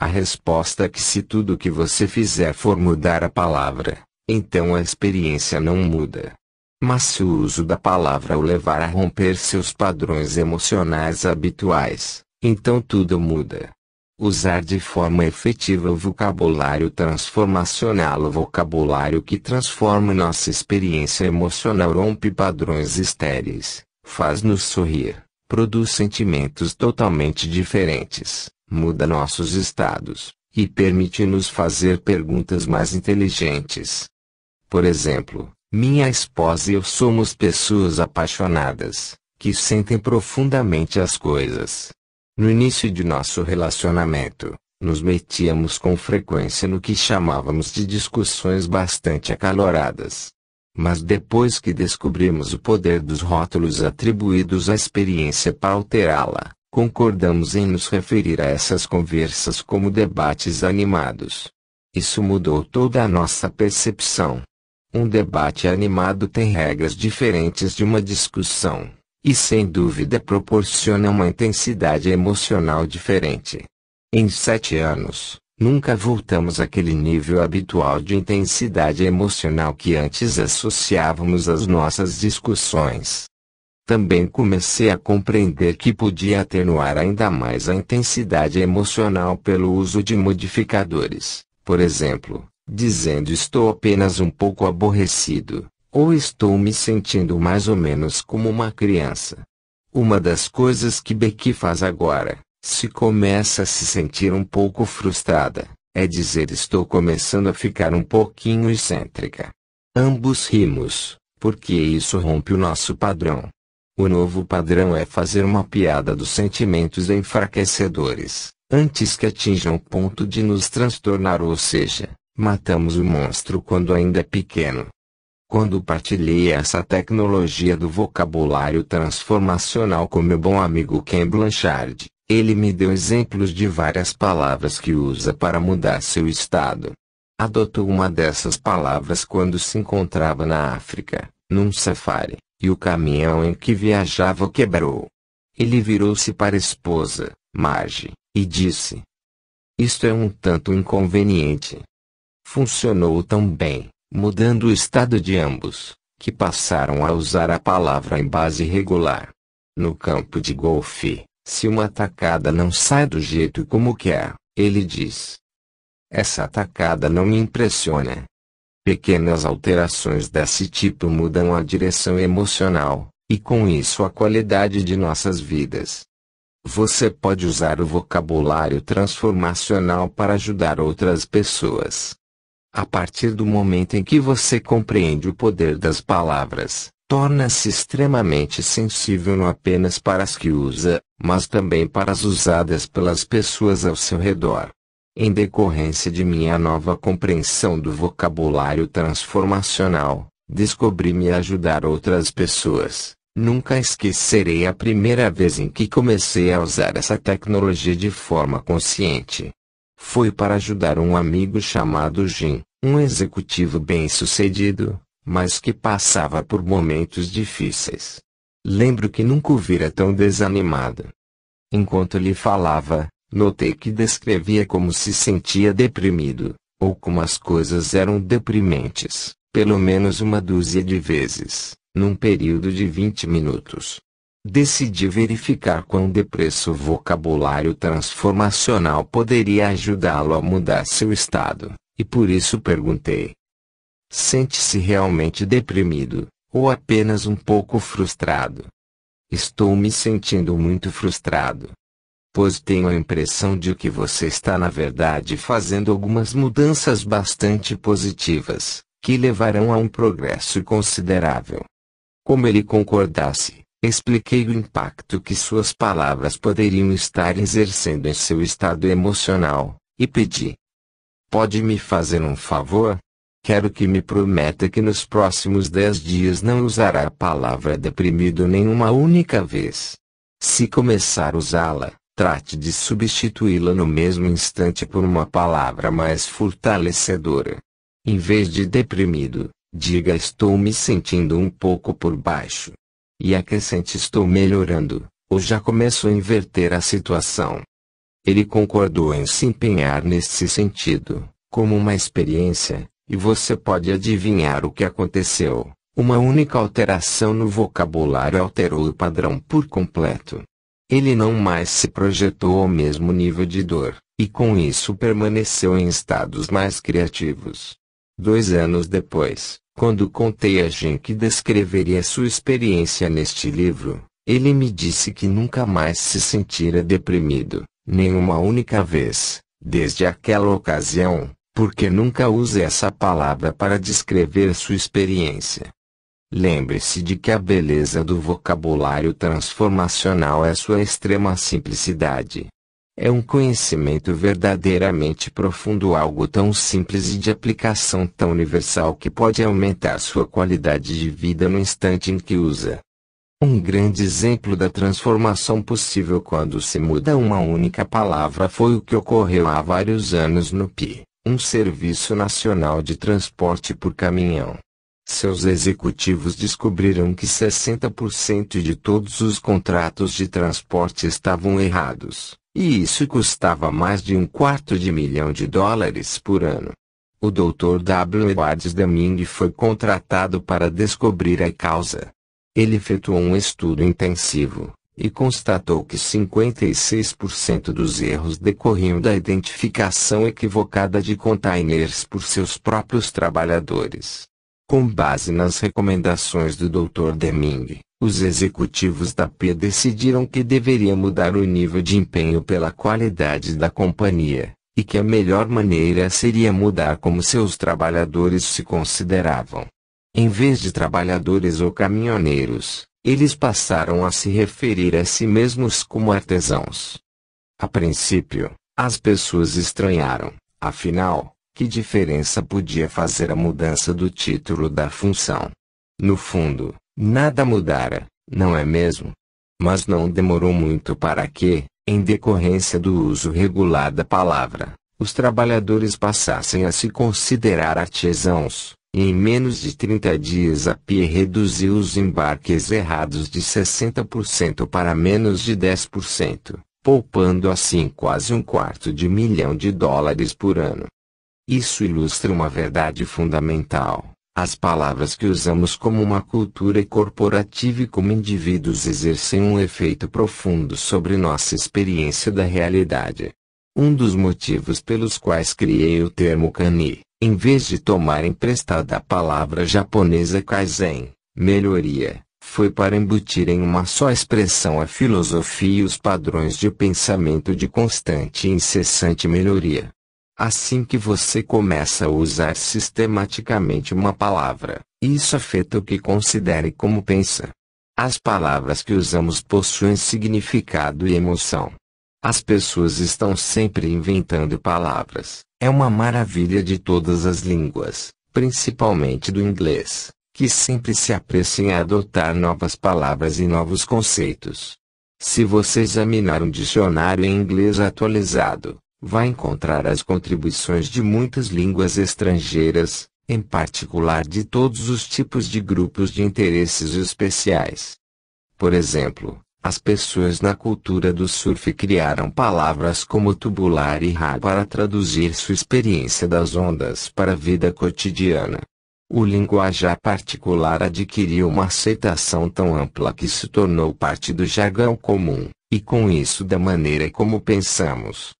A resposta é que se tudo que você fizer for mudar a palavra, então a experiência não muda. Mas se o uso da palavra o levar a romper seus padrões emocionais habituais, então tudo muda. Usar de forma efetiva o vocabulário transformacional o vocabulário que transforma nossa experiência emocional rompe padrões estéreis, faz-nos sorrir, produz sentimentos totalmente diferentes muda nossos estados, e permite-nos fazer perguntas mais inteligentes. Por exemplo, minha esposa e eu somos pessoas apaixonadas, que sentem profundamente as coisas. No início de nosso relacionamento, nos metíamos com frequência no que chamávamos de discussões bastante acaloradas. Mas depois que descobrimos o poder dos rótulos atribuídos à experiência para alterá-la, Concordamos em nos referir a essas conversas como debates animados. Isso mudou toda a nossa percepção. Um debate animado tem regras diferentes de uma discussão, e sem dúvida proporciona uma intensidade emocional diferente. Em sete anos, nunca voltamos àquele nível habitual de intensidade emocional que antes associávamos às nossas discussões também comecei a compreender que podia atenuar ainda mais a intensidade emocional pelo uso de modificadores, por exemplo, dizendo estou apenas um pouco aborrecido, ou estou me sentindo mais ou menos como uma criança. Uma das coisas que Becky faz agora, se começa a se sentir um pouco frustrada, é dizer estou começando a ficar um pouquinho excêntrica. Ambos rimos, porque isso rompe o nosso padrão. O novo padrão é fazer uma piada dos sentimentos enfraquecedores, antes que atinjam o ponto de nos transtornar ou seja, matamos o monstro quando ainda é pequeno. Quando partilhei essa tecnologia do vocabulário transformacional com meu bom amigo Ken Blanchard, ele me deu exemplos de várias palavras que usa para mudar seu estado. Adotou uma dessas palavras quando se encontrava na África, num safari, e o caminhão em que viajava quebrou. Ele virou-se para a esposa, Marge, e disse: Isto é um tanto inconveniente. Funcionou tão bem, mudando o estado de ambos, que passaram a usar a palavra em base regular. No campo de golfe, se uma tacada não sai do jeito como quer, ele diz: Essa tacada não me impressiona. Pequenas alterações desse tipo mudam a direção emocional, e com isso a qualidade de nossas vidas. Você pode usar o vocabulário transformacional para ajudar outras pessoas. A partir do momento em que você compreende o poder das palavras, torna-se extremamente sensível não apenas para as que usa, mas também para as usadas pelas pessoas ao seu redor em decorrência de minha nova compreensão do vocabulário transformacional, descobri-me ajudar outras pessoas. Nunca esquecerei a primeira vez em que comecei a usar essa tecnologia de forma consciente. Foi para ajudar um amigo chamado Jim, um executivo bem-sucedido, mas que passava por momentos difíceis. Lembro que nunca o vira tão desanimado. Enquanto lhe falava, Notei que descrevia como se sentia deprimido, ou como as coisas eram deprimentes, pelo menos uma dúzia de vezes, num período de 20 minutos. Decidi verificar quão depressa o vocabulário transformacional poderia ajudá-lo a mudar seu estado, e por isso perguntei: Sente-se realmente deprimido, ou apenas um pouco frustrado? Estou me sentindo muito frustrado, pois tenho a impressão de que você está na verdade fazendo algumas mudanças bastante positivas, que levarão a um progresso considerável. Como ele concordasse, expliquei o impacto que suas palavras poderiam estar exercendo em seu estado emocional, e pedi: Pode me fazer um favor? Quero que me prometa que nos próximos dez dias não usará a palavra deprimido nenhuma única vez. Se começar a usá-la, Trate de substituí-la no mesmo instante por uma palavra mais fortalecedora. Em vez de deprimido, diga estou me sentindo um pouco por baixo. E acrescente estou melhorando, ou já começo a inverter a situação. Ele concordou em se empenhar nesse sentido, como uma experiência, e você pode adivinhar o que aconteceu. Uma única alteração no vocabulário alterou o padrão por completo. Ele não mais se projetou ao mesmo nível de dor, e com isso permaneceu em estados mais criativos. Dois anos depois, quando contei a Jim que descreveria sua experiência neste livro, ele me disse que nunca mais se sentira deprimido, nenhuma única vez, desde aquela ocasião, porque nunca usa essa palavra para descrever sua experiência. Lembre-se de que a beleza do vocabulário transformacional é sua extrema simplicidade. É um conhecimento verdadeiramente profundo, algo tão simples e de aplicação tão universal que pode aumentar sua qualidade de vida no instante em que usa. Um grande exemplo da transformação possível quando se muda uma única palavra foi o que ocorreu há vários anos no PI, um Serviço Nacional de Transporte por Caminhão. Seus executivos descobriram que 60% de todos os contratos de transporte estavam errados, e isso custava mais de um quarto de milhão de dólares por ano. O Dr. W. Edwards Deming foi contratado para descobrir a causa. Ele efetuou um estudo intensivo, e constatou que 56% dos erros decorriam da identificação equivocada de containers por seus próprios trabalhadores. Com base nas recomendações do Dr. Deming, os executivos da P decidiram que deveria mudar o nível de empenho pela qualidade da companhia, e que a melhor maneira seria mudar como seus trabalhadores se consideravam. Em vez de trabalhadores ou caminhoneiros, eles passaram a se referir a si mesmos como artesãos. A princípio, as pessoas estranharam, afinal, que diferença podia fazer a mudança do título da função? No fundo, nada mudara, não é mesmo? Mas não demorou muito para que, em decorrência do uso regular da palavra, os trabalhadores passassem a se considerar artesãos, e em menos de 30 dias a PIE reduziu os embarques errados de 60% para menos de 10%, poupando assim quase um quarto de milhão de dólares por ano. Isso ilustra uma verdade fundamental. As palavras que usamos como uma cultura corporativa e como indivíduos exercem um efeito profundo sobre nossa experiência da realidade. Um dos motivos pelos quais criei o termo Kani, em vez de tomar emprestada a palavra japonesa kaizen, melhoria, foi para embutir em uma só expressão a filosofia e os padrões de pensamento de constante e incessante melhoria. Assim que você começa a usar sistematicamente uma palavra, isso afeta o que considere como pensa. As palavras que usamos possuem significado e emoção. As pessoas estão sempre inventando palavras. É uma maravilha de todas as línguas, principalmente do inglês, que sempre se apressem em adotar novas palavras e novos conceitos. Se você examinar um dicionário em inglês atualizado, vai encontrar as contribuições de muitas línguas estrangeiras, em particular de todos os tipos de grupos de interesses especiais. Por exemplo, as pessoas na cultura do surf criaram palavras como tubular e ra para traduzir sua experiência das ondas para a vida cotidiana. O linguajar particular adquiriu uma aceitação tão ampla que se tornou parte do jargão comum, e com isso da maneira como pensamos.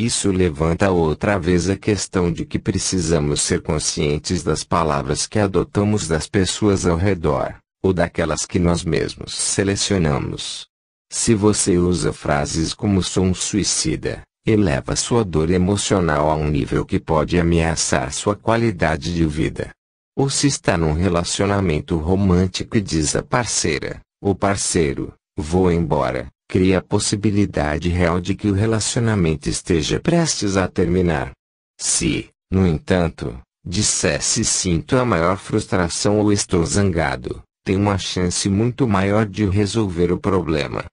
Isso levanta outra vez a questão de que precisamos ser conscientes das palavras que adotamos das pessoas ao redor, ou daquelas que nós mesmos selecionamos. Se você usa frases como sou um suicida, eleva sua dor emocional a um nível que pode ameaçar sua qualidade de vida. Ou se está num relacionamento romântico e diz à parceira, ou parceiro, vou embora, cria a possibilidade real de que o relacionamento esteja prestes a terminar. Se, no entanto, dissesse sinto a maior frustração ou estou zangado, tem uma chance muito maior de resolver o problema.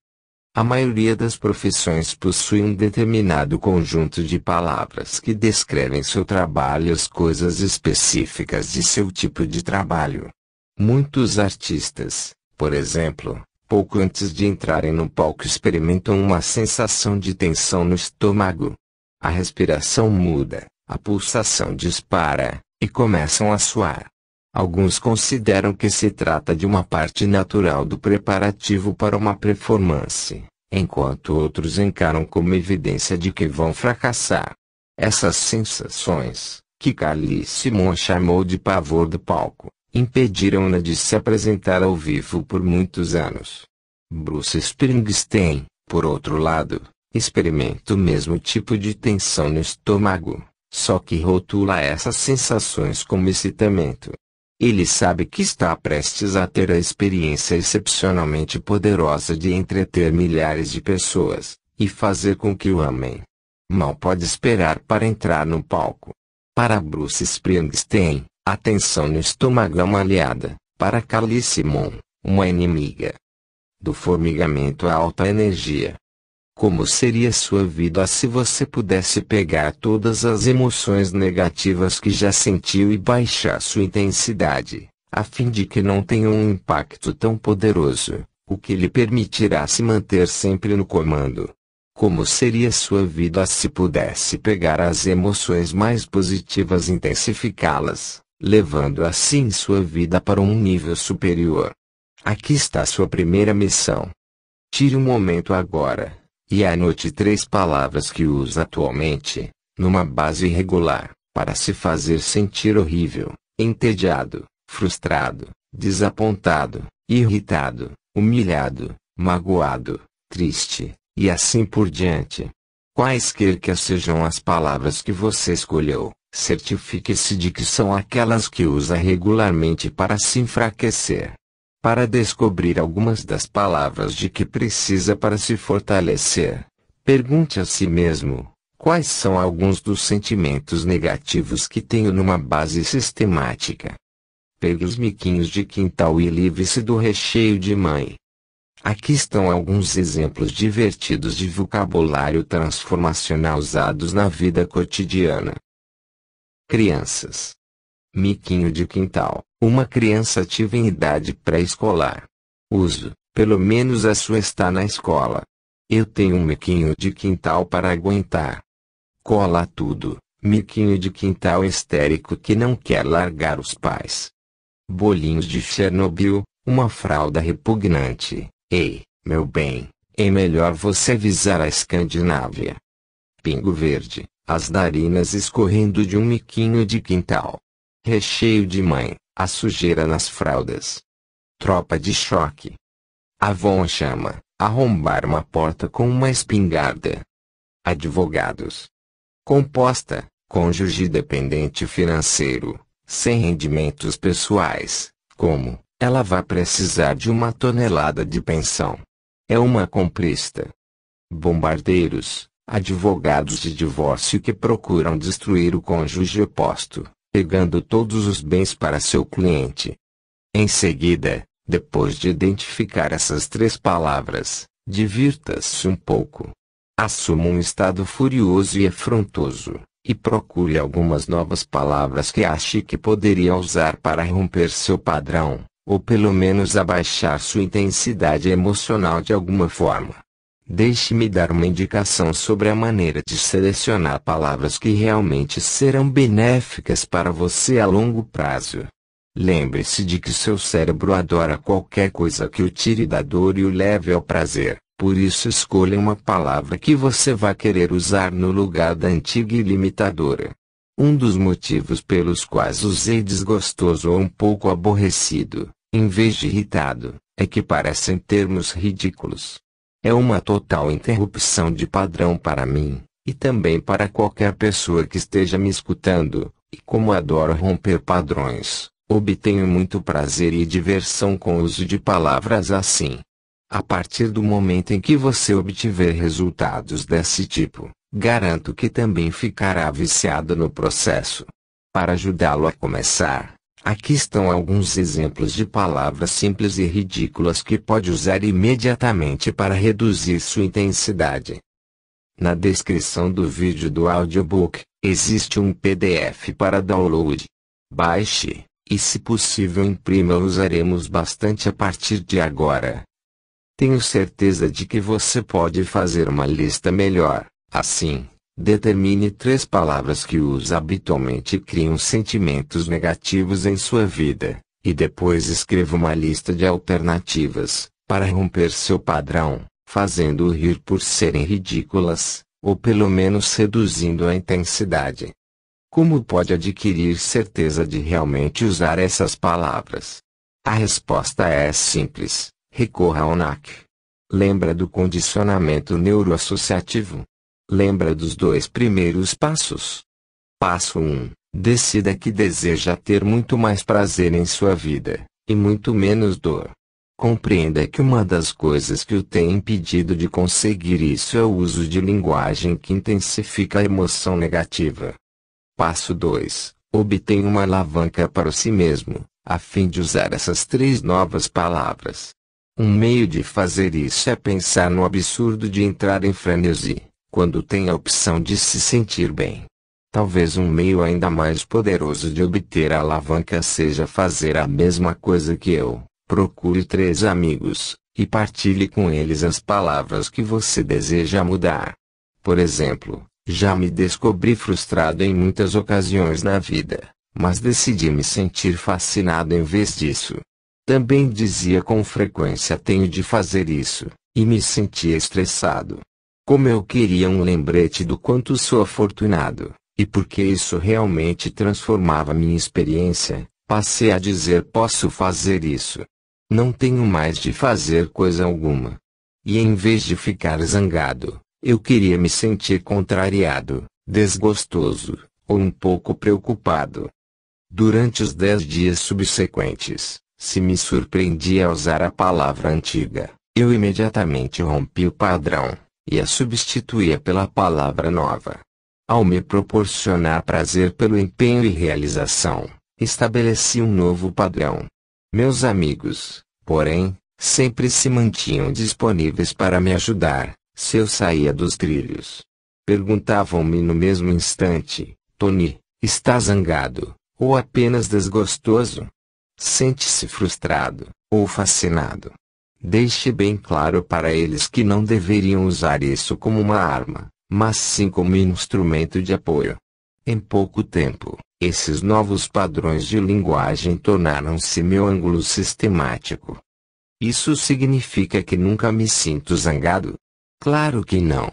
A maioria das profissões possui um determinado conjunto de palavras que descrevem seu trabalho e as coisas específicas de seu tipo de trabalho. Muitos artistas, por exemplo, pouco antes de entrarem no palco experimentam uma sensação de tensão no estômago. A respiração muda, a pulsação dispara, e começam a suar. Alguns consideram que se trata de uma parte natural do preparativo para uma performance, enquanto outros encaram como evidência de que vão fracassar. Essas sensações, que Carly Simon chamou de pavor do palco, impediram-na de se apresentar ao vivo por muitos anos. Bruce Springsteen, por outro lado, experimenta o mesmo tipo de tensão no estômago, só que rotula essas sensações como excitamento. Ele sabe que está prestes a ter a experiência excepcionalmente poderosa de entreter milhares de pessoas, e fazer com que o amem. Mal pode esperar para entrar no palco. Para Bruce Springsteen, a tensão no estômago é uma aliada, para Carly Simon, uma inimiga. Do formigamento à alta energia. Como seria sua vida se você pudesse pegar todas as emoções negativas que já sentiu e baixar sua intensidade, a fim de que não tenham um impacto tão poderoso, o que lhe permitirá se manter sempre no comando? Como seria sua vida se pudesse pegar as emoções mais positivas e intensificá-las, levando assim sua vida para um nível superior. Aqui está sua primeira missão. Tire um momento agora, e anote três palavras que usa atualmente, numa base irregular, para se fazer sentir horrível, entediado, frustrado, desapontado, irritado, humilhado, magoado, triste, e assim por diante. Quaisquer que sejam as palavras que você escolheu, certifique-se de que são aquelas que usa regularmente para se enfraquecer. Para descobrir algumas das palavras de que precisa para se fortalecer, pergunte a si mesmo: quais são alguns dos sentimentos negativos que tenho numa base sistemática? Pegue os miquinhos de quintal e livre-se do recheio de mãe. Aqui estão alguns exemplos divertidos de vocabulário transformacional usados na vida cotidiana. Crianças. Miquinho de quintal. Uma criança ativa em idade pré-escolar. Uso, pelo menos a sua está na escola. Eu tenho um miquinho de quintal para aguentar. Cola tudo, miquinho de quintal histérico que não quer largar os pais. Bolinhos de Chernobyl, uma fralda repugnante. Ei, meu bem, é melhor você avisar a Escandinávia. Pingo Verde, as narinas escorrendo de um miquinho de quintal. Recheio de mãe, a sujeira nas fraldas. Tropa de choque. Avon chama, arrombar uma porta com uma espingarda. Advogados. Composta, cônjuge dependente financeiro, sem rendimentos pessoais, como, ela vai precisar de uma tonelada de pensão. É uma comprista. Bombardeiros, advogados de divórcio que procuram destruir o cônjuge oposto, pegando todos os bens para seu cliente. Em seguida, depois de identificar essas três palavras, divirta-se um pouco. Assuma um estado furioso e afrontoso, e procure algumas novas palavras que ache que poderia usar para romper seu padrão, ou pelo menos abaixar sua intensidade emocional de alguma forma. Deixe-me dar uma indicação sobre a maneira de selecionar palavras que realmente serão benéficas para você a longo prazo. Lembre-se de que seu cérebro adora qualquer coisa que o tire da dor e o leve ao prazer, por isso escolha uma palavra que você vai querer usar no lugar da antiga e limitadora. Um dos motivos pelos quais usei desgostoso ou um pouco aborrecido, em vez de irritado, é que parecem termos ridículos. É uma total interrupção de padrão para mim, e também para qualquer pessoa que esteja me escutando, e como adoro romper padrões, obtenho muito prazer e diversão com o uso de palavras assim. A partir do momento em que você obtiver resultados desse tipo, garanto que também ficará viciado no processo. Para ajudá-lo a começar, Aqui estão alguns exemplos de palavras simples e ridículas que pode usar imediatamente para reduzir sua intensidade. Na descrição do vídeo do audiobook, existe um PDF para download. Baixe, e se possível imprima usaremos bastante a partir de agora. Tenho certeza de que você pode fazer uma lista melhor, assim. Determine três palavras que usa habitualmente criam sentimentos negativos em sua vida, e depois escreva uma lista de alternativas, para romper seu padrão, fazendo-o rir por serem ridículas, ou pelo menos reduzindo a intensidade. Como pode adquirir certeza de realmente usar essas palavras? A resposta é simples: recorra ao NAC. Lembra do condicionamento neuroassociativo? Lembra dos dois primeiros passos. Passo 1. Decida que deseja ter muito mais prazer em sua vida, e muito menos dor. Compreenda que uma das coisas que o tem impedido de conseguir isso é o uso de linguagem que intensifica a emoção negativa. Passo 2. Obtenha uma alavanca para si mesmo, a fim de usar essas três novas palavras. Um meio de fazer isso é pensar no absurdo de entrar em frenesi, quando tem a opção de se sentir bem. Talvez um meio ainda mais poderoso de obter a alavanca seja fazer a mesma coisa que eu. Procure três amigos, e partilhe com eles as palavras que você deseja mudar. Por exemplo, já me descobri frustrado em muitas ocasiões na vida, mas decidi me sentir fascinado em vez disso. Também dizia com frequência tenho de fazer isso, e me sentia estressado. Como eu queria um lembrete do quanto sou afortunado, e porque isso realmente transformava minha experiência, passei a dizer posso fazer isso. Não tenho mais de fazer coisa alguma. E em vez de ficar zangado, eu queria me sentir contrariado, desgostoso, ou um pouco preocupado. Durante os dez dias subsequentes, se me surpreendia a usar a palavra antiga, eu imediatamente rompi o padrão e a substituía pela palavra nova. Ao me proporcionar prazer pelo empenho e realização, estabeleci um novo padrão. Meus amigos, porém, sempre se mantinham disponíveis para me ajudar, se eu saía dos trilhos. Perguntavam-me no mesmo instante: Tony, está zangado, ou apenas desgostoso? Sente-se frustrado, ou fascinado? Deixe bem claro para eles que não deveriam usar isso como uma arma, mas sim como instrumento de apoio. Em pouco tempo, esses novos padrões de linguagem tornaram-se meu ângulo sistemático. Isso significa que nunca me sinto zangado? Claro que não.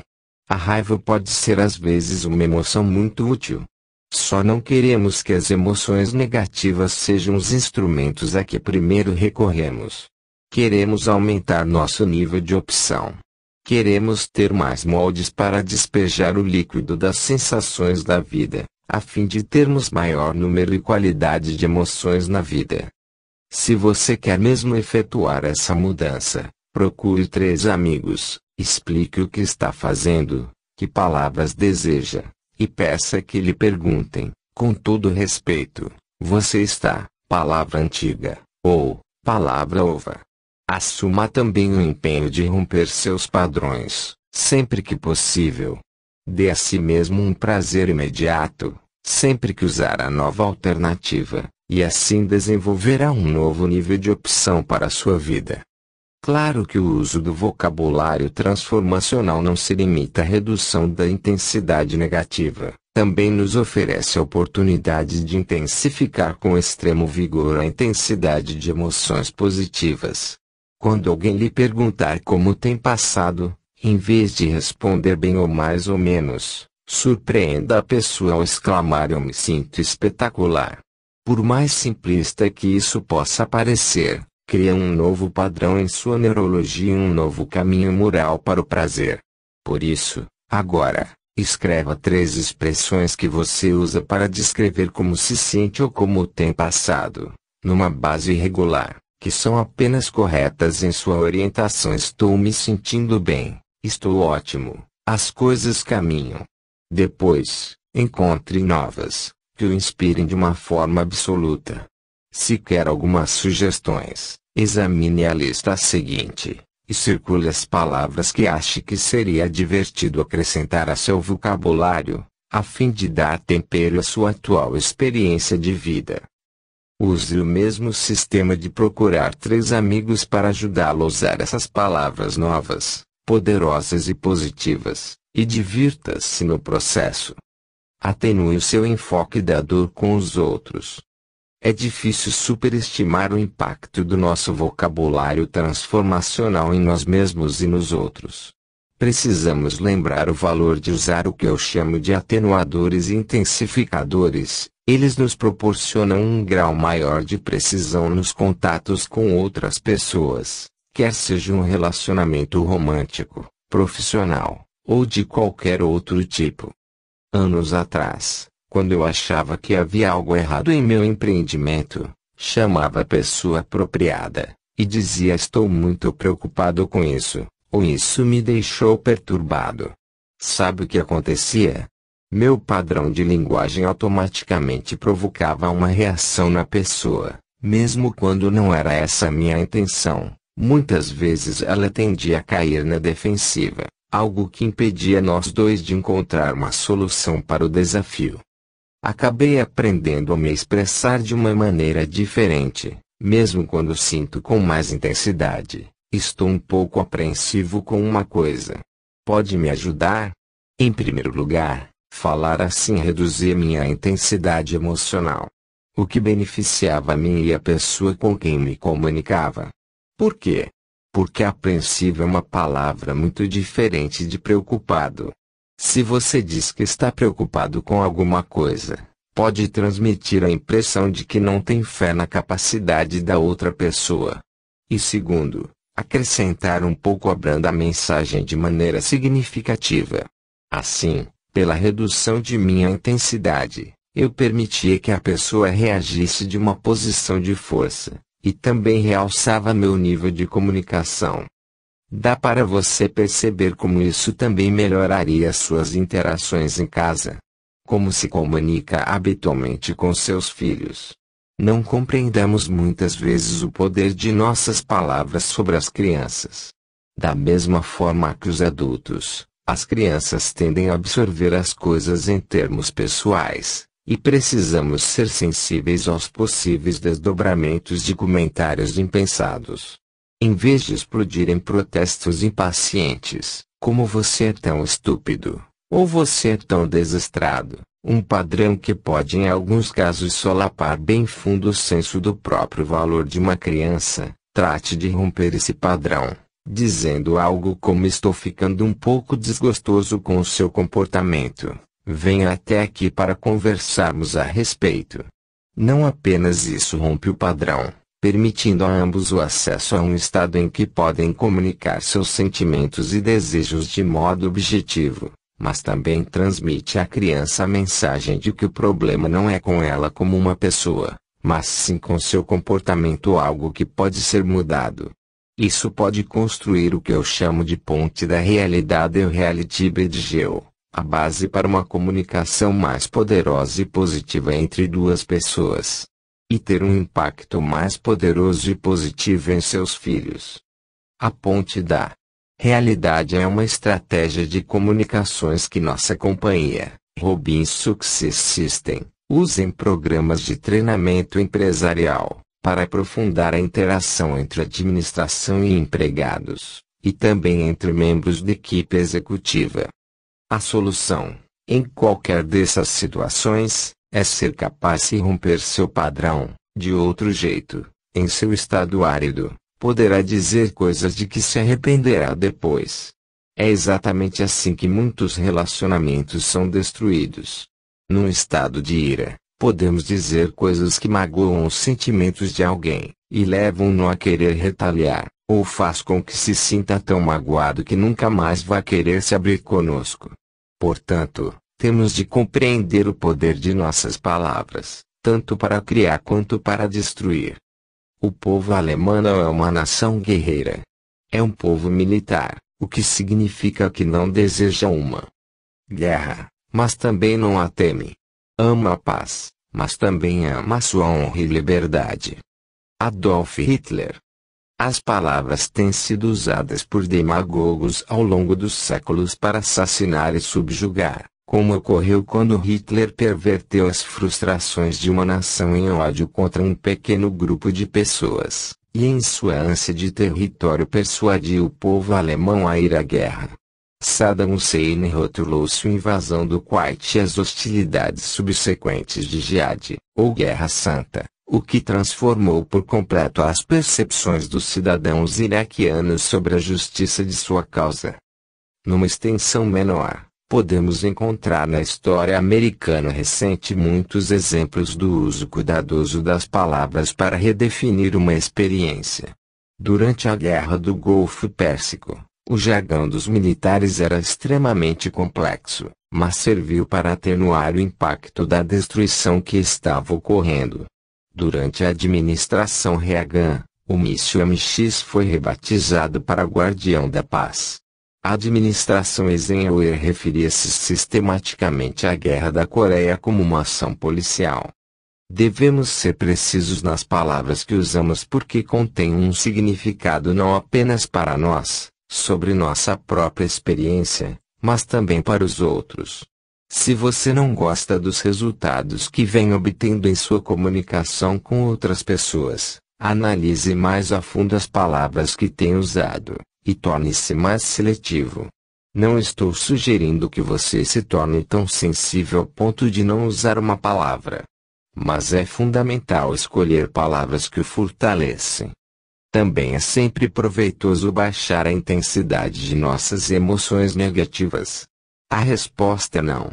A raiva pode ser às vezes uma emoção muito útil. Só não queremos que as emoções negativas sejam os instrumentos a que primeiro recorremos. Queremos aumentar nosso nível de opção. Queremos ter mais moldes para despejar o líquido das sensações da vida, a fim de termos maior número e qualidade de emoções na vida. Se você quer mesmo efetuar essa mudança, procure três amigos, explique o que está fazendo, que palavras deseja, e peça que lhe perguntem, com todo respeito, você está, palavra antiga, ou, palavra ova, Assuma também o empenho de romper seus padrões, sempre que possível. Dê a si mesmo um prazer imediato, sempre que usar a nova alternativa, e assim desenvolverá um novo nível de opção para a sua vida. Claro que o uso do vocabulário transformacional não se limita à redução da intensidade negativa, também nos oferece a oportunidade de intensificar com extremo vigor a intensidade de emoções positivas. Quando alguém lhe perguntar como tem passado, em vez de responder bem ou mais ou menos, surpreenda a pessoa ao exclamar eu me sinto espetacular. Por mais simplista que isso possa parecer, cria um novo padrão em sua neurologia e um novo caminho moral para o prazer. Por isso, agora, escreva três expressões que você usa para descrever como se sente ou como tem passado, numa base regular que são apenas corretas em sua orientação. Estou me sentindo bem, estou ótimo, as coisas caminham. Depois, encontre novas, que o inspirem de uma forma absoluta. Se quer algumas sugestões, examine a lista seguinte, e circule as palavras que ache que seria divertido acrescentar a seu vocabulário, a fim de dar tempero à sua atual experiência de vida. Use o mesmo sistema de procurar três amigos para ajudá-lo a usar essas palavras novas, poderosas e positivas, e divirta-se no processo. Atenue o seu enfoque da dor com os outros. É difícil superestimar o impacto do nosso vocabulário transformacional em nós mesmos e nos outros precisamos lembrar o valor de usar o que eu chamo de atenuadores e intensificadores. Eles nos proporcionam um grau maior de precisão nos contatos com outras pessoas, quer seja um relacionamento romântico, profissional, ou de qualquer outro tipo. Anos atrás, quando eu achava que havia algo errado em meu empreendimento, chamava a pessoa apropriada e dizia: Estou muito preocupado com isso ou isso me deixou perturbado. Sabe o que acontecia? Meu padrão de linguagem automaticamente provocava uma reação na pessoa, mesmo quando não era essa minha intenção. Muitas vezes ela tendia a cair na defensiva, algo que impedia nós dois de encontrar uma solução para o desafio. Acabei aprendendo a me expressar de uma maneira diferente, mesmo quando sinto com mais intensidade, Estou um pouco apreensivo com uma coisa. Pode me ajudar? Em primeiro lugar, falar assim reduzia minha intensidade emocional. O que beneficiava a mim e a pessoa com quem me comunicava. Por quê? Porque apreensivo é uma palavra muito diferente de preocupado. Se você diz que está preocupado com alguma coisa, pode transmitir a impressão de que não tem fé na capacidade da outra pessoa. E segundo, acrescentar um pouco a a mensagem de maneira significativa. Assim, pela redução de minha intensidade, eu permitia que a pessoa reagisse de uma posição de força, e também realçava meu nível de comunicação. Dá para você perceber como isso também melhoraria suas interações em casa. Como se comunica habitualmente com seus filhos. Não compreendemos muitas vezes o poder de nossas palavras sobre as crianças. Da mesma forma que os adultos, as crianças tendem a absorver as coisas em termos pessoais, e precisamos ser sensíveis aos possíveis desdobramentos de comentários impensados. Em vez de explodirem protestos impacientes, como você é tão estúpido, ou você é tão desastrado, um padrão que pode em alguns casos solapar bem fundo o senso do próprio valor de uma criança, trate de romper esse padrão, dizendo algo como estou ficando um pouco desgostoso com o seu comportamento, venha até aqui para conversarmos a respeito. Não apenas isso rompe o padrão, permitindo a ambos o acesso a um estado em que podem comunicar seus sentimentos e desejos de modo objetivo mas também transmite à criança a mensagem de que o problema não é com ela como uma pessoa, mas sim com seu comportamento algo que pode ser mudado. Isso pode construir o que eu chamo de ponte da realidade o reality bridgeu, a base para uma comunicação mais poderosa e positiva entre duas pessoas. E ter um impacto mais poderoso e positivo em seus filhos. A ponte da Realidade é uma estratégia de comunicações que nossa companhia, Robin Success System, usa em programas de treinamento empresarial, para aprofundar a interação entre administração e empregados, e também entre membros da equipe executiva. A solução, em qualquer dessas situações, é ser capaz de romper seu padrão, de outro jeito, em seu estado árido, poderá dizer coisas de que se arrependerá depois. É exatamente assim que muitos relacionamentos são destruídos. Num estado de ira, podemos dizer coisas que magoam os sentimentos de alguém e levam-no a querer retaliar, ou faz com que se sinta tão magoado que nunca mais vá querer se abrir conosco. Portanto, temos de compreender o poder de nossas palavras, tanto para criar quanto para destruir. O povo alemão não é uma nação guerreira. É um povo militar, o que significa que não deseja uma guerra, mas também não a teme. Ama a paz, mas também ama sua honra e liberdade. Adolf Hitler. As palavras têm sido usadas por demagogos ao longo dos séculos para assassinar e subjugar como ocorreu quando Hitler perverteu as frustrações de uma nação em ódio contra um pequeno grupo de pessoas, e em sua ânsia de território persuadiu o povo alemão a ir à guerra. Saddam Hussein rotulou sua invasão do Kuwait e as hostilidades subsequentes de Jihad, ou Guerra Santa, o que transformou por completo as percepções dos cidadãos iraquianos sobre a justiça de sua causa. Numa extensão menor, Podemos encontrar na história americana recente muitos exemplos do uso cuidadoso das palavras para redefinir uma experiência. Durante a Guerra do Golfo Pérsico, o jargão dos militares era extremamente complexo, mas serviu para atenuar o impacto da destruição que estava ocorrendo. Durante a administração Reagan, o míssil MX foi rebatizado para Guardião da Paz. A administração Eisenhower referia-se sistematicamente à Guerra da Coreia como uma ação policial. Devemos ser precisos nas palavras que usamos porque contêm um significado não apenas para nós, sobre nossa própria experiência, mas também para os outros. Se você não gosta dos resultados que vem obtendo em sua comunicação com outras pessoas, analise mais a fundo as palavras que tem usado e torne-se mais seletivo. Não estou sugerindo que você se torne tão sensível ao ponto de não usar uma palavra. Mas é fundamental escolher palavras que o fortalecem. Também é sempre proveitoso baixar a intensidade de nossas emoções negativas. A resposta é não.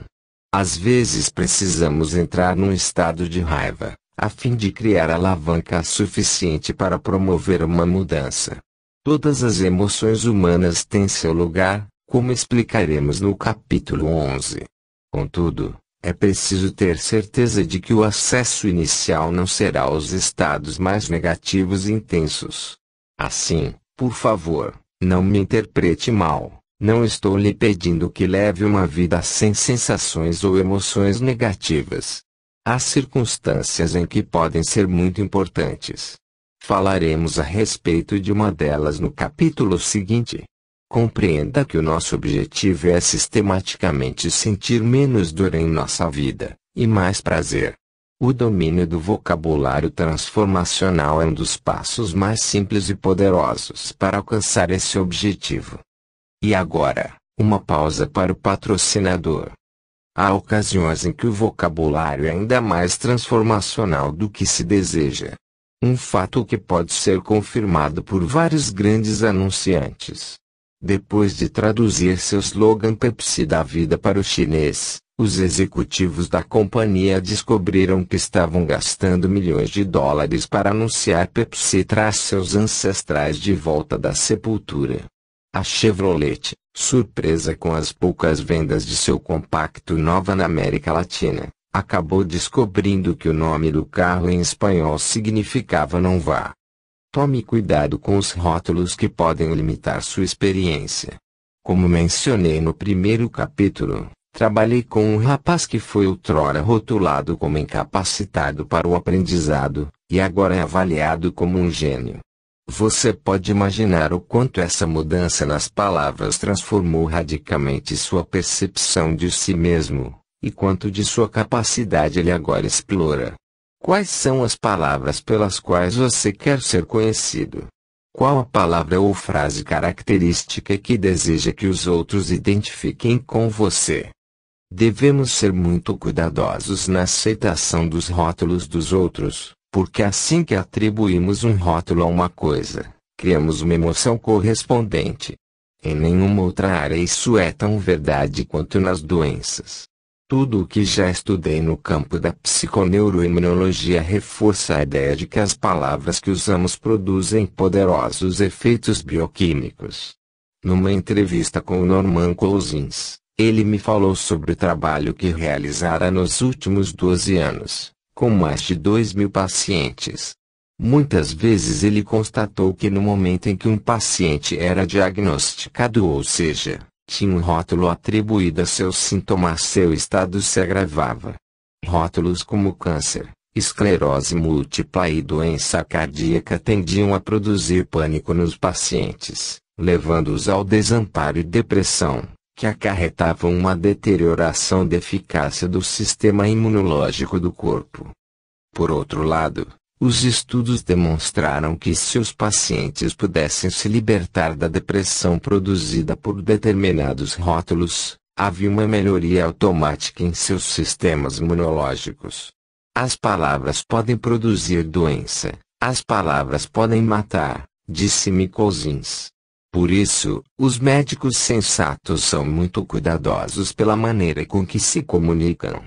Às vezes precisamos entrar num estado de raiva, a fim de criar alavanca suficiente para promover uma mudança. Todas as emoções humanas têm seu lugar, como explicaremos no capítulo 11. Contudo, é preciso ter certeza de que o acesso inicial não será aos estados mais negativos e intensos. Assim, por favor, não me interprete mal, não estou lhe pedindo que leve uma vida sem sensações ou emoções negativas. Há circunstâncias em que podem ser muito importantes, Falaremos a respeito de uma delas no capítulo seguinte. Compreenda que o nosso objetivo é sistematicamente sentir menos dor em nossa vida, e mais prazer. O domínio do vocabulário transformacional é um dos passos mais simples e poderosos para alcançar esse objetivo. E agora, uma pausa para o patrocinador. Há ocasiões em que o vocabulário é ainda mais transformacional do que se deseja, um fato que pode ser confirmado por vários grandes anunciantes. Depois de traduzir seu slogan Pepsi da vida para o chinês, os executivos da companhia descobriram que estavam gastando milhões de dólares para anunciar Pepsi traz seus ancestrais de volta da sepultura. A Chevrolet, surpresa com as poucas vendas de seu compacto nova na América Latina, acabou descobrindo que o nome do carro em espanhol significava não vá. Tome cuidado com os rótulos que podem limitar sua experiência. Como mencionei no primeiro capítulo, trabalhei com um rapaz que foi outrora rotulado como incapacitado para o aprendizado, e agora é avaliado como um gênio. Você pode imaginar o quanto essa mudança nas palavras transformou radicalmente sua percepção de si mesmo, e quanto de sua capacidade ele agora explora. Quais são as palavras pelas quais você quer ser conhecido? Qual a palavra ou frase característica que deseja que os outros identifiquem com você? Devemos ser muito cuidadosos na aceitação dos rótulos dos outros, porque assim que atribuímos um rótulo a uma coisa, criamos uma emoção correspondente. Em nenhuma outra área isso é tão verdade quanto nas doenças. Tudo o que já estudei no campo da psiconeuroimunologia reforça a ideia de que as palavras que usamos produzem poderosos efeitos bioquímicos. Numa entrevista com o Norman Cousins, ele me falou sobre o trabalho que realizara nos últimos 12 anos, com mais de 2 mil pacientes. Muitas vezes ele constatou que no momento em que um paciente era diagnosticado, ou seja, tinha um rótulo atribuído a seus sintomas, seu estado se agravava. Rótulos como câncer, esclerose múltipla e doença cardíaca tendiam a produzir pânico nos pacientes, levando-os ao desamparo e depressão, que acarretavam uma deterioração da eficácia do sistema imunológico do corpo. Por outro lado, os estudos demonstraram que se os pacientes pudessem se libertar da depressão produzida por determinados rótulos, havia uma melhoria automática em seus sistemas imunológicos. As palavras podem produzir doença, as palavras podem matar, disse Mikozins. Por isso, os médicos sensatos são muito cuidadosos pela maneira com que se comunicam.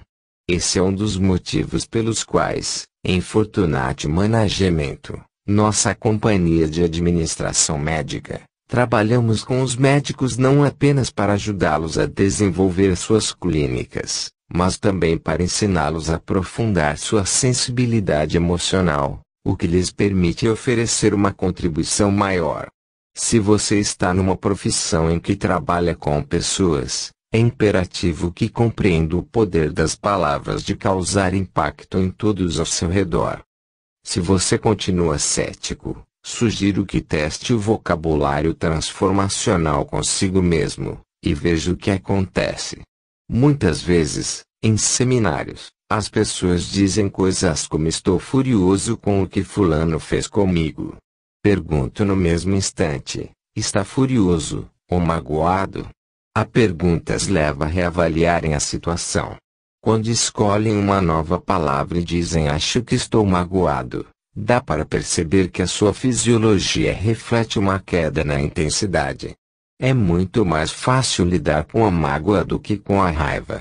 Esse é um dos motivos pelos quais, em Fortunati Managimento, nossa companhia de administração médica, trabalhamos com os médicos não apenas para ajudá-los a desenvolver suas clínicas, mas também para ensiná-los a aprofundar sua sensibilidade emocional, o que lhes permite oferecer uma contribuição maior. Se você está numa profissão em que trabalha com pessoas, é imperativo que compreenda o poder das palavras de causar impacto em todos ao seu redor. Se você continua cético, sugiro que teste o vocabulário transformacional consigo mesmo, e veja o que acontece. Muitas vezes, em seminários, as pessoas dizem coisas como estou furioso com o que fulano fez comigo. Pergunto no mesmo instante, está furioso, ou magoado? A pergunta as leva a reavaliarem a situação. Quando escolhem uma nova palavra e dizem acho que estou magoado, dá para perceber que a sua fisiologia reflete uma queda na intensidade. É muito mais fácil lidar com a mágoa do que com a raiva.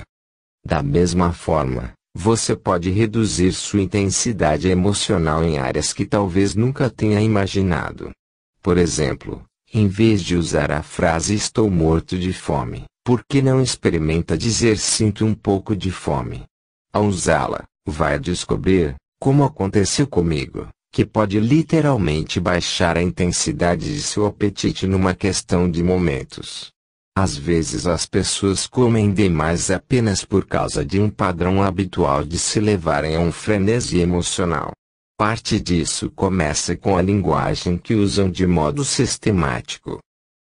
Da mesma forma, você pode reduzir sua intensidade emocional em áreas que talvez nunca tenha imaginado. Por exemplo, em vez de usar a frase estou morto de fome, por que não experimenta dizer sinto um pouco de fome? Ao usá-la, vai descobrir, como aconteceu comigo, que pode literalmente baixar a intensidade de seu apetite numa questão de momentos. Às vezes as pessoas comem demais apenas por causa de um padrão habitual de se levarem a um frenesi emocional. Parte disso começa com a linguagem que usam de modo sistemático.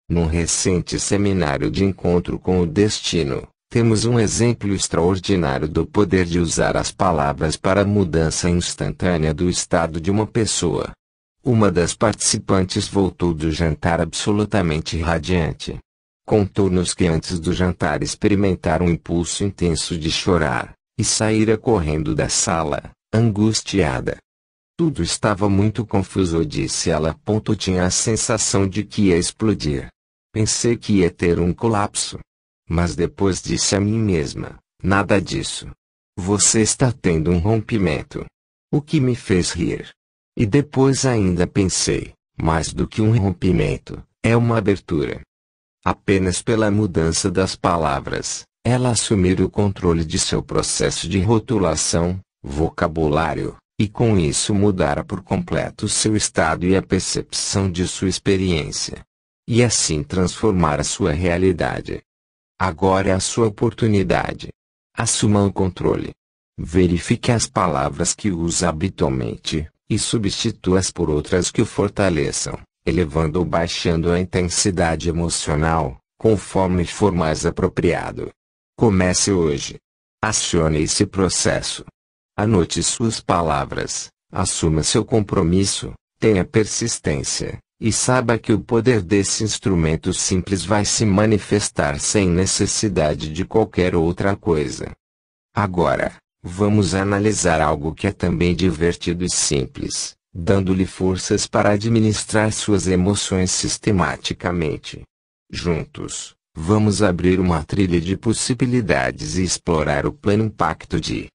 Num recente seminário de encontro com o destino, temos um exemplo extraordinário do poder de usar as palavras para a mudança instantânea do estado de uma pessoa. Uma das participantes voltou do jantar absolutamente radiante. Contou-nos que antes do jantar experimentar um impulso intenso de chorar, e saíra correndo da sala, angustiada. Tudo estava muito confuso, disse ela. Ponto tinha a sensação de que ia explodir. Pensei que ia ter um colapso. Mas depois disse a mim mesma: nada disso. Você está tendo um rompimento. O que me fez rir. E depois ainda pensei: mais do que um rompimento, é uma abertura. Apenas pela mudança das palavras, ela assumir o controle de seu processo de rotulação, vocabulário, e com isso mudara por completo seu estado e a percepção de sua experiência. E assim transformar a sua realidade. Agora é a sua oportunidade. Assuma o controle. Verifique as palavras que usa habitualmente, e substitua-as por outras que o fortaleçam, elevando ou baixando a intensidade emocional, conforme for mais apropriado. Comece hoje. Acione esse processo. Anote suas palavras, assuma seu compromisso, tenha persistência, e saiba que o poder desse instrumento simples vai se manifestar sem necessidade de qualquer outra coisa. Agora, vamos analisar algo que é também divertido e simples, dando-lhe forças para administrar suas emoções sistematicamente. Juntos, vamos abrir uma trilha de possibilidades e explorar o plano impacto de